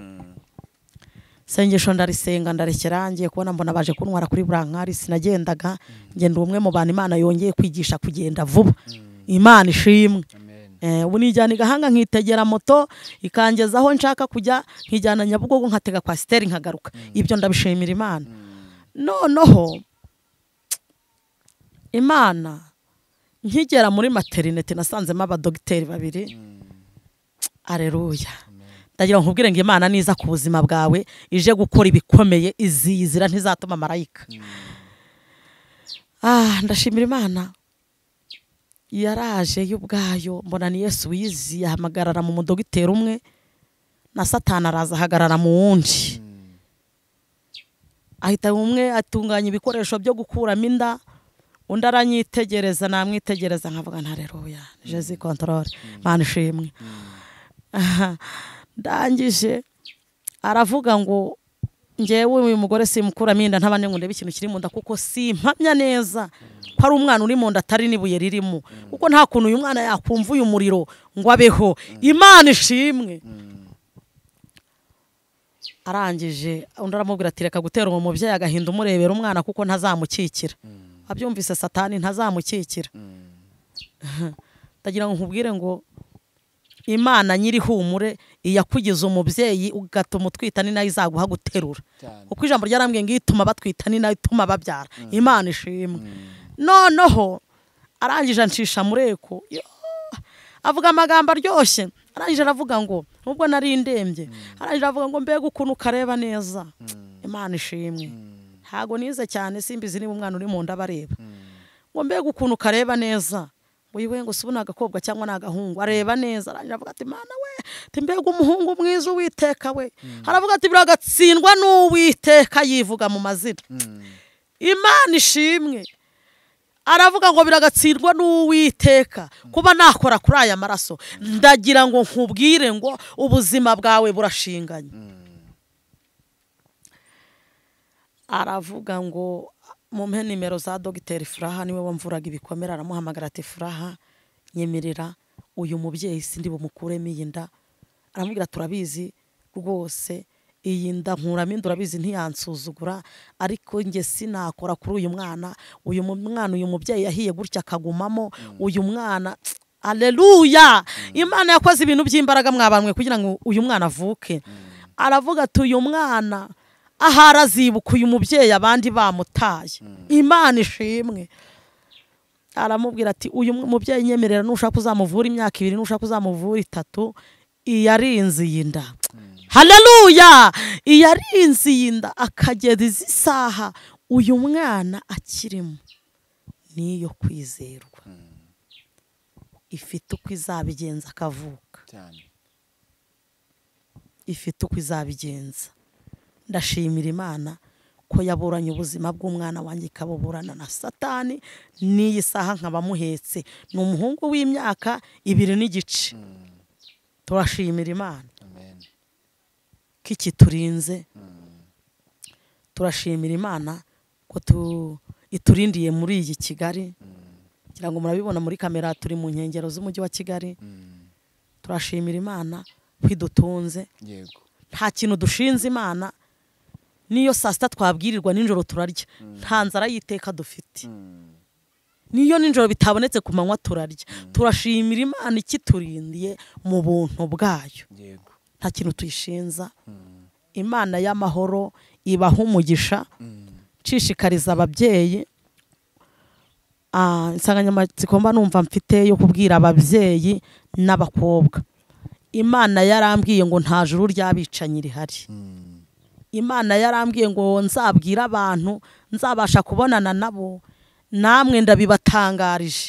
sengesho ndarisenga ndarekera ngiye kubona mbona baje kuntwara kuri burankari sinagendaga ngenda umwe mu bantu imana yongeye kwigisha kugenda vuba mm. imana ishimwe eh, ubu nijyana igahanga nkitegera moto ikangeza aho nshaka kujya nkijyana nyabugogo nkatega kwasiteri nkagaruka mm. ibyo ndabishimira imana mm. noneho imana nkigera muri materinete nasanzemo abadogiteri babiri areruya ndagira ngo nkubwire ngo imana niza ku buzima bwawe ije gukora ibikomeye iziyizira ntizatuma marayika mm. ah, ndashimira imana yaraje yo ubwayo mbona ni yesu wizi yahamagara mu mudogiteri umwe na satana araza ahagarara mu wundi mm. ahita umwe atunganya ibikoresho byo gukuramo inda undi aranyitegereza namwitegereza nkavuga ntareruya mm. jezi kontorore mpande ishimwe ah, ndangije aravuga ngo ngewe uyu mugore simukuramo inda ntabane ngo ndebe ikintu kiri mu kuko simpamya neza ko ari umwana uri mu atari n'ibuye ririmo kuko nta kuntu uyu mwana yakumva uyu muriro ngo abeho imana ishimwe arangije undi aramubwira ati reka gutera uwo mubyeyi agahinda umurebera umwana kuko ntazamukikira abyumvise satani ntazamukikira mm. ndagira ngo nkubwire ngo imana nyirihumure iyakugize umubyeyi ugatuma utwita ni nayo izaguha guterura kuko ijambo ryarambwiye ngo ituma batwita ni nayo ituma babyara mm. imana ishimwe mm. noneho arangije anshisha mureko avuga amagambo aryoshye arangije aravuga ngo nubwo nari ndembye mm. arangije aravuga ngo mbega ukuntu ukareba neza imana ishimwe ntabwo nize cyane simbizi niba umwana uri mu nda abareba ngo mbega ukuntu ukareba neza wiwe ngo si ubu ni agakobwa cyangwa ni agahungu areba neza arangira avuga ati mana we mbega umuhungu mwiza uwiteka we mm. haravuga ati biragatsindwa n'uwiteka yivuga mu mazina mm. imana ishimwe aravuga ngo biragatsindwa n'uwiteka mm. kuba nakora kuri aya maraso ndagira ngo nkubwire ngo ubuzima bwawe burashinganye aravuga ngo mumpe nimero za dogiteri furaha niwe wamvuraga ibikomere aramuhamagara ati furaha nyemerera uyu mubyeyi sindi bumukuremo iyi nda aramubwira turabizi rwose iyi nda nkuramo inda urabizi ntiyansuzugura ariko njye sinakora kuri uyu mwana uyu mwana uyu mubyeyi yahiye gutya akagumamo mm. uyu mwana aleluya mm. imana yakoze ibintu by'imbaraga mwabanwe kugira ngo uyu mwana avuke mm. aravuga ati uyu mwana ahari azibuka uyu mubyeyi abandi bamutaye hmm. imana ishimwe aramubwira ati uyu mubyeyi nyemerera nushaka kuzamuvura imyaka ibiri nushaka kuzamuvura itatu iyi arinze iyi nda hmm. hararuya iyi iyi nda akageza izi saha uyu mwana akirimo niyo kwizerwa hmm. ifite uko izabigenza akavuka ifite uko izabigenza ndashimira imana ko yaburanye ubuzima bw'umwana wanjye ikabuburana na satani n'iyi saha nkabamuhetse ni umuhungu w'imyaka ibiri n'igice mm. mm. turashimira imana ko iki turinze turashimira imana ko iturindiye muri iyi kigali mm. kugira ngo murabibona muri kamera turi mu nkengero z'umujyi wa kigali turashimira imana ko idutunze nta kintu dushinze imana n'iyo saa sita twabwirirwa nijoro turarya mm. nta nzara y'iteka dufite mm. niyo nijoro bitabonetse ku manywa turarya mm. turashimira imana ikiturindiye mu buntu bwayo nta kintu tuyishinza imana y'amahoro ibaha umugisha nshishikariza ababyeyi ah, insanganyamatsiko mba numva mfite yo kubwira ababyeyi n'abakobwa imana yarambwiye ngo nta juru ry'abicanyi rihari imana yarambwiye ngo nzabwire abantu nzabasha kubonana nabo namwe ndabibatangarije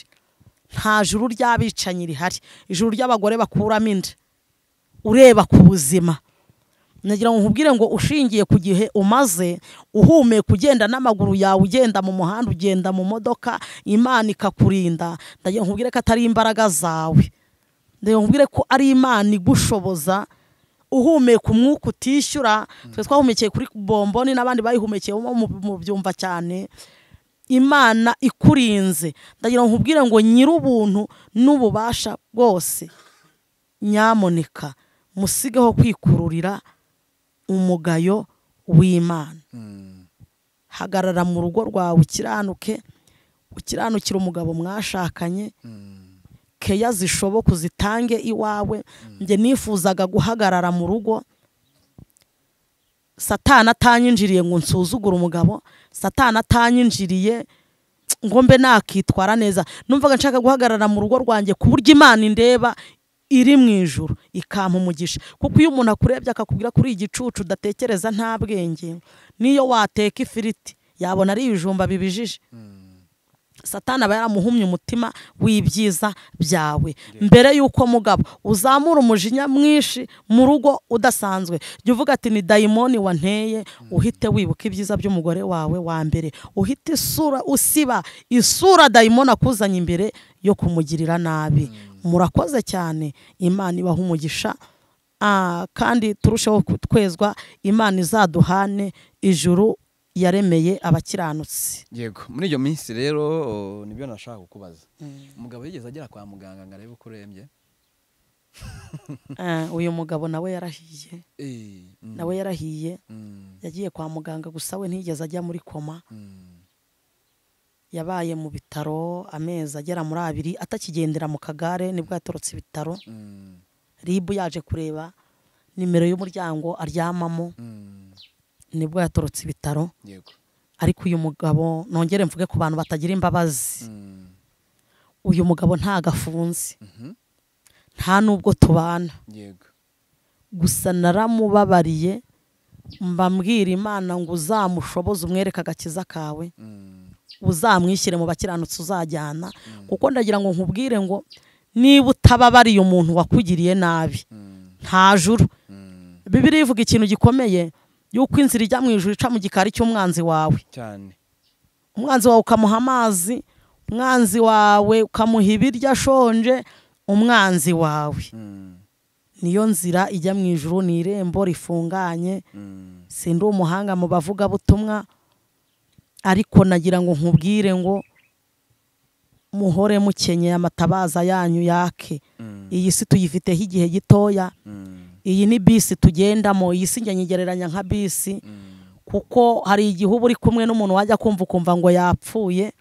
nta juru ry'abicanyi rihari ijuru ry'abagore bakuramo inda ureba ku buzima nagira ngo nkubwire ngo ushingiye ku gihe umaze uhumeka ugenda n'amaguru yawe ugenda mu muhanda ugenda mu modoka imana ikakurinda ndagira ngo nkubwire ko atari imbaraga zawe ndagira ngo nkubwire ko ari imana igushoboza uhumeka umwuka utishyura twe twahumekeye kuri bomboni n'abandi bayihumekeye mu byumva cyane imana ikurinze ndagira ngo nkubwire ngo nyir'ubuntu n'ububasha bwose nyamuneka musigeho kwikururira umugayo w'imana hmm. hagarara mu rugo rwawe ukiranuke ukiranukira umugabo mwashakanye hmm. keya zishoboka uzitange iwawe njye nifuzaga guhagarara mu rugo satana atanyinjiriye ngo nsuzugure umugabo satana atanyinjiriye ngo mbe nakitwara neza numvaga nshaka guhagarara mu rugo rwanjye ku buryo imana indeba iri mu ijoro ikampa umugisha kuko iyo umuntu akurebye akakubwira kuri igicucu udatekereza nta bwenge niyo wateka ifiriti yabona ari ibijumba bibijije hmm. satana aba yaramuhumye umutima w'ibyiza byawe mbere y'uko mugabo uzamura umujinya mwinshi mu rugo udasanzwe jya uvuga ati ni dayimoni wanteye mm. uhite wibuka ibyiza by'umugore wawe wa mbere uhite isura usiba isura dayimoni akuzanye imbere yo kumugirira nabi mm. murakoze cyane imana ibaha umugisha ah, kandi turusheho kutwezwa imana izaduhane ijuru yaremeye abakiranutsi yego muri iyo minsi rero nibyo nashaka kukubaza mm. umugabo yigeze agera kwa muganga ngo arebe uko urembye eh, uyu mugabo nawe yarahiye eh, mm. nawe yarahiye mm. yagiye kwa muganga gusa we ntigeze ajya muri koma yabaye mu bitaro amezi agera muri abiri atakigendera mu kagare nibwo yatorotse ibitaro ribu yaje kureba nimero y'umuryango aryamamo nibwo yatorotse ibitaro ariko uyu mugabo nongere mvuge ku bantu batagira imbabazi mm. uyu mugabo ntago afunze mm-hmm. nta n'ubwo tubana gusa naramubabariye mbambwira imana ngo uzamushoboze umwereke agakiza kawe mm. uzamwishyire mu bakiranutsi uzajyana mm. kuko ndagira ngo nkubwire ngo niba utababariye umuntu wakugiriye nabi nta juru bibiri ivuga ikintu gikomeye yuko inzira ijya mu ijoro ica mu gikari cy'umwanzi wawe cyane umwanzi wawe ukamuha amazi umwanzi wawe ukamuha ibiryo ashonje umwanzi wawe hmm. niyo nzira ijya mu ijuru ni irembo rifunganye hmm. sindi umuhanga mu bavugabutumwa ariko nagira ngo nkubwire ngo muhore mukenyeye amatabaza yanyu yake hmm. iyi si tuyifiteho igihe gitoya iyi ni bisi tugendamo iyi si nyigereranya nka bisi kuko hari igihe uba uri kumwe n'umuntu wajya kumva ukumva ngo yapfuye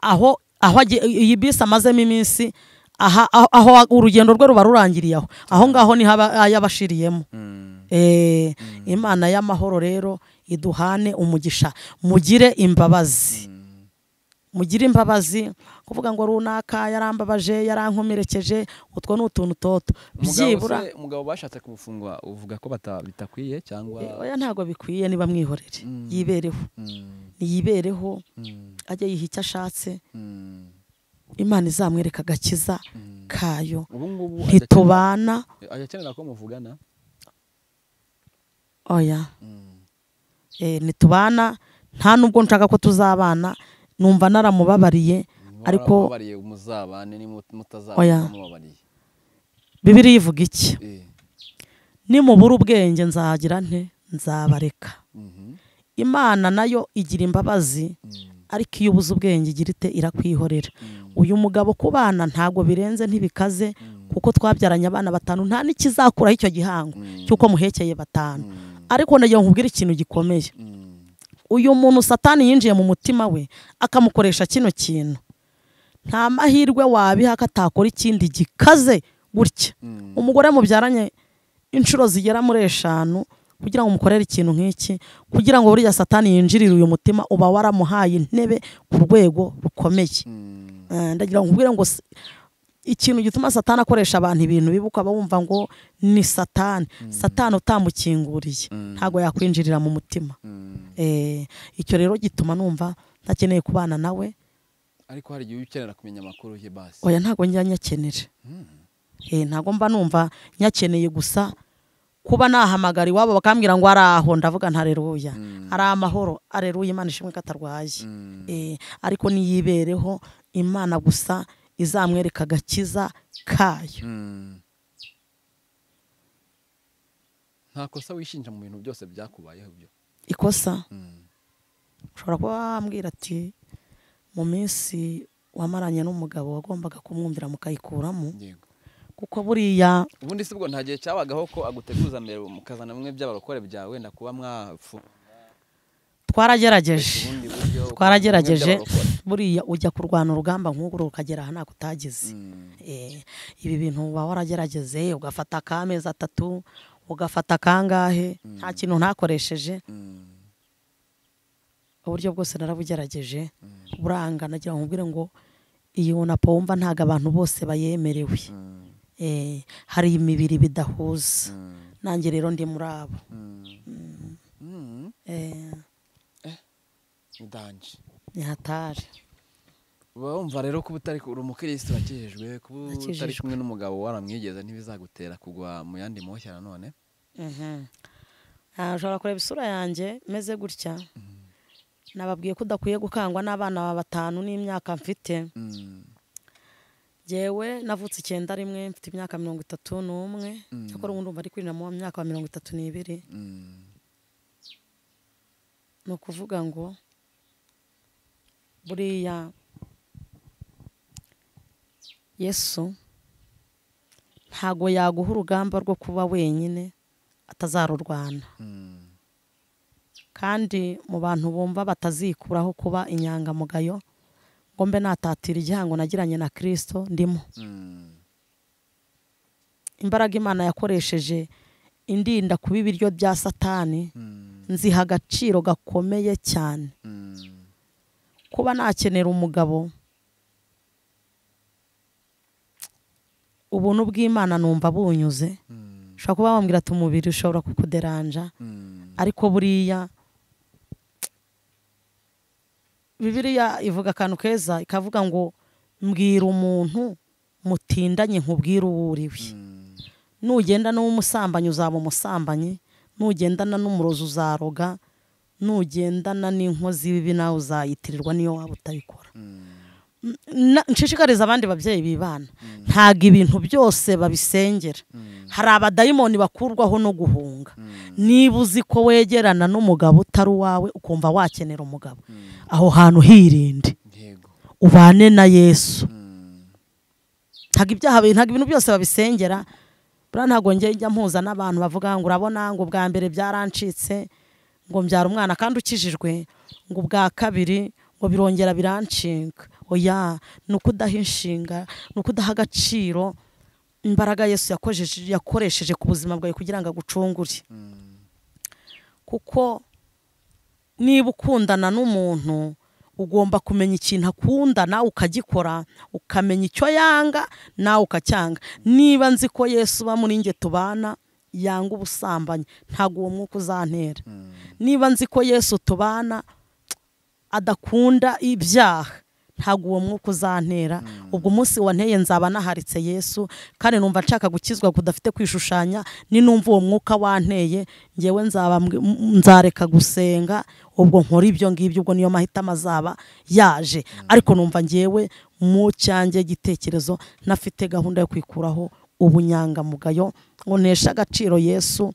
aho aho iyi bisi amazemo iminsi aha aho urugendo rwe ruba rurangiriye aho aho ngaho niho yabashiriyemo mm. eh, mm. imana y'amahoro rero iduhane umugisha mugire imbabazi mugire imbabazi kuvuga ngo runaka yarambabaje yarankomerekeje utwo ni utuntu toto byibura umugabo bashatse kubufungwa uvuga ko bitakwiye cyangwa eh, oya ntabwo bikwiye niba mwihorere mm. yibereho mm. niyibereho mm. ajye yiha icyo ashatse imana izamwereka agakiza kayo ntitubana akenera ko muvugana oya eh, ntitubana nta nubwo nshaka ko tuzabana numva naramubabariye ariko bibiri ivuga iki eh. nimubura ubwenge nzagira nte nzabareka mhm. imana nayo igira imbabazi mm. ariko iyo ubuze ubwenge igira ite irakwihorera mm. uyu mugabo kubana bana ntabwo birenze ntibikaze mm. kuko twabyaranye abana batanu nta n'ikizakuraho icyo gihango cy'uko muhekeye batanu ariko nagira ngo nkubwire ikintu gikomeye uyu muntu satani yinjiye mu mutima we akamukoresha kino kintu nta mahirwe wabiha ko atakora ikindi gikaze gutya mm. umugore mubyaranye inshuro zigera muri eshanu kugira ngo umukorere ikintu nk'iki kugira ngo buriya satani yinjirire uyu mutima uba waramuhaye intebe ku rwego rukomeye mm. eh, ndagira ngo ikintu gituma satani akoresha abantu ibintu bibuka bumva ngo ni satani mm. satani utamukinguriye mm. ntabwo yakwinjirira mu mutima mm. eh, icyo rero gituma numva ntakeneye kubana nawe ariko hari igihe ukenera kumenya amakuru ye basi oya ntabwo njya nyakenera eh, ntabwo mba numva nyakeneye gusa kuba nahamagara iwabo bakambwira ngo ari aho ndavuga ntareruya ari amahoro areruye imana ishimwe ko atarwaye eh, ariko niyibereho imana gusa izamwereka agakiza kayo hmm. nta kosa wishinja mu bintu byose byakubayeho ibyo ikosa ushobora hmm. kuba wambwira ati mu minsi wamaranye n'umugabo wagombaga kumwumvira mukayikuramo kuko buriya ubundi si bwo nta gihe cyabagaho ko aguteguza mbere mukazana bimwe by'abarokore byawe wenda kuba mwafu twaragerageje twaragerageje buriya ujya kurwana urugamba nk'uru ukagera aha ntabwo utagize hmm. eh, ibi bintu uba waragerageze ugafata akamezi atatu ugafata akangahe hmm. nta kintu ntakoresheje hmm. uburyo bwose narabugerageje buranga nagira ngo ngo iyi wunapo wumva ntabwo abantu bose bayemerewe eh, hari imibiri bidahuza nanjye rero ndi muri abo mm. eh. udanje ni hatari wumva rero kuba utari uri umukirisitu wakijijwe kuba utari kumwe n'umugabo waramwigeze ntibizagutera kugwa mu yandi moshya nanone ushobora kureba isura yanjye meze gutya mm. nababwiye ko udakwiye gukangwa n'abana batanu n'imyaka mfite mm. yewe navutse icyenda rimwe mfite imyaka mirongo itatu n'umwe mm. cyakora ubundi umva ari kwinjira mu myaka mirongo itatu n'ibiri ni ukuvuga ngo buriya yesu ntabwo yaguha urugamba rwo kuba wenyine atazarurwana hmm. kandi mu bantu bumva batazikuraho kuba inyangamugayo ngo mbe natatira igihango nagiranye na kirisito ndimo hmm. imbaraga imana yakoresheje indinda kuba ibiryo bya satani hmm. nziha agaciro gakomeye cyane kuba nakenera umugabo ubuntu bw'imana numva bunyuze hmm. ushobora kuba wambwira ati umubiri ushobora kukuderanja hmm. ariko buriya bibiriya ivuga akantu keza ikavuga ngo mbwira umuntu mutindanye nkubwire uwo uriwe hmm. nugendana n’umusambanyi uzaba umusambanyi nugendana n'umurozi uzaroga nugendana n'inkozi y'ibibi nawe uzayitirirwa niyo waba utayikora mm. nshishikariza abandi babyeyi bibana mm. ntabwo ibintu byose babisengera mm. hari abadayimoni bakurwaho no guhunga niba uzi ko wegerana n'umugabo utari uwawe ukumva wakenera umugabo aho hantu hirinde ubane na yesu ntabwo ibyaha ntabwo ibintu byose babisengera buriya ntabwo njya mpuza n'abantu bavuga ngo urabona ngo ubwa mbere byarancitse ngo mbyara umwana kandi ukijijwe ngo ubwa kabiri ngo birongera biranshinga oya ni ukudaha inshinga ni ukudaha agaciro imbaraga yesu yakoresheje ku buzima bwawe kugira ngo agucungure mm. kuko niba ukundana n'umuntu ugomba kumenya ikintu akunda nawe ukagikora ukamenya icyo yanga nawe ukacyanga niba nzi ko yesu bamuri nge tubana yanga ubusambanyi ntabwo uwo mwuka uzantera hmm. niba nzi ko yesu tubana adakunda ibyaha ntabwo uwo mwuka uzantera hmm. ubwo umunsi wanteye nzaba naharitse yesu kandi numva nshaka gukizwa kudafite kwishushanya ninumva uwo mwuka wanteye ngewe nzaba nzareka gusenga ubwo nkora ibyo ngibyo ubwo niyo mahitamo azaba yaje hmm. ariko numva ngewe mu cyanjye gitekerezo nafite gahunda yo kwikuraho ubunyangamugayo ngo agaciro yesu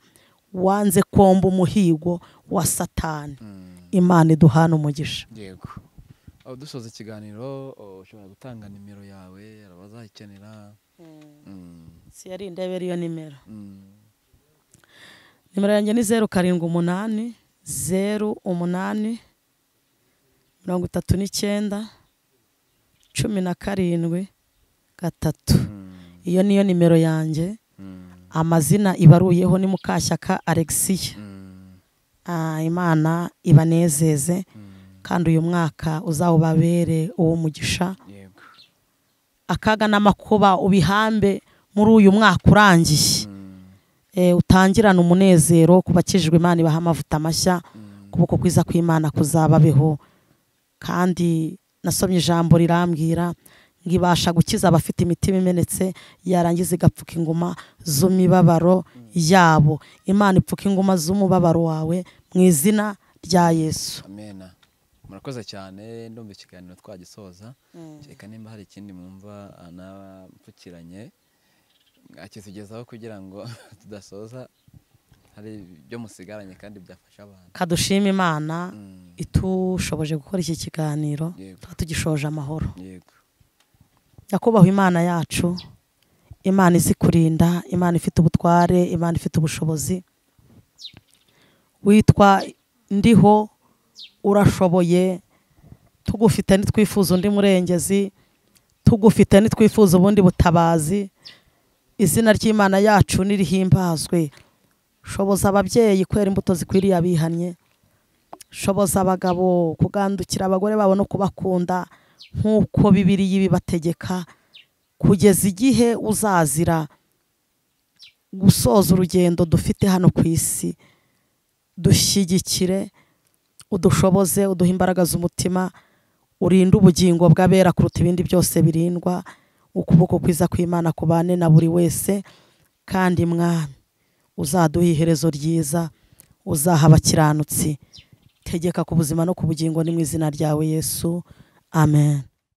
wanze komba umuhigo wa satani hmm. imana iduhana umugisha yego dusoza ikiganiro ushobora gutanga nimero yawe abazayikenera hmm. Hmm. si yari indebera iyo nimero nimero yanjye ni zeru karindwi umunani zeru umunani mirongo itatu n'icyenda cumi na karindwi gatatu iyo niyo nimero yanjye hmm. amazina ibaruyeho ni mukashyaka alexia hmm. ah, imana ibanezeze hmm. kandi uyu mwaka uzawubabere mugisha akaga n'amakuba ubihambe muri uyu mwaka urangiye eh, utangirana umunezero ku bakijijwe imana ibaha amavuta mashya kuboko kwiza kw'imana kuzababeho kandi nasomye ijambo rirambwira ngo ibasha gukiza abafite imitima imenetse yarangiza igapfuka inguma z'imibabaro yabo imana ipfuka inguma z'umubabaro wawe mu izina rya yesu murakoze cyane ndumva ikiganiro twagisoza kereka mm. nimba hari ikindi mwumva anapfukiranye akizugezaho kugira ngo tudasoza hari ibyo musigaranye kandi byafasha abantu kadushima imana mm. itushoboje gukora iki kiganiro tuba tugishoje amahoro yego nyakubahwa imana yacu imana izi kurinda imana ifite ubutware imana ifite ubushobozi witwa ndiho urashoboye tugufite nitwifuza undi murengezi tugufite nitwifuza ubundi butabazi izina ry'imana yacu nirihimbazwe shoboza ababyeyi kwera imbuto zikwiriye abihannye shoboza abagabo kugandukira abagore babo no kubakunda nk'uko bibiriya ibibategeka kugeza igihe uzazira gusoza urugendo dufite hano ku isi dushyigikire udushoboze uduhe imbaraga z'umutima urinde ubugingo bw'abera kuruta ibindi byose birindwa ukuboko kwiza kw'imana kubane na buri wese kandi mwana uzaduha iherezo ryiza uzaha abakiranutsi tegeka ku buzima no ku bugingo ni mu izina ryawe yesu Amen.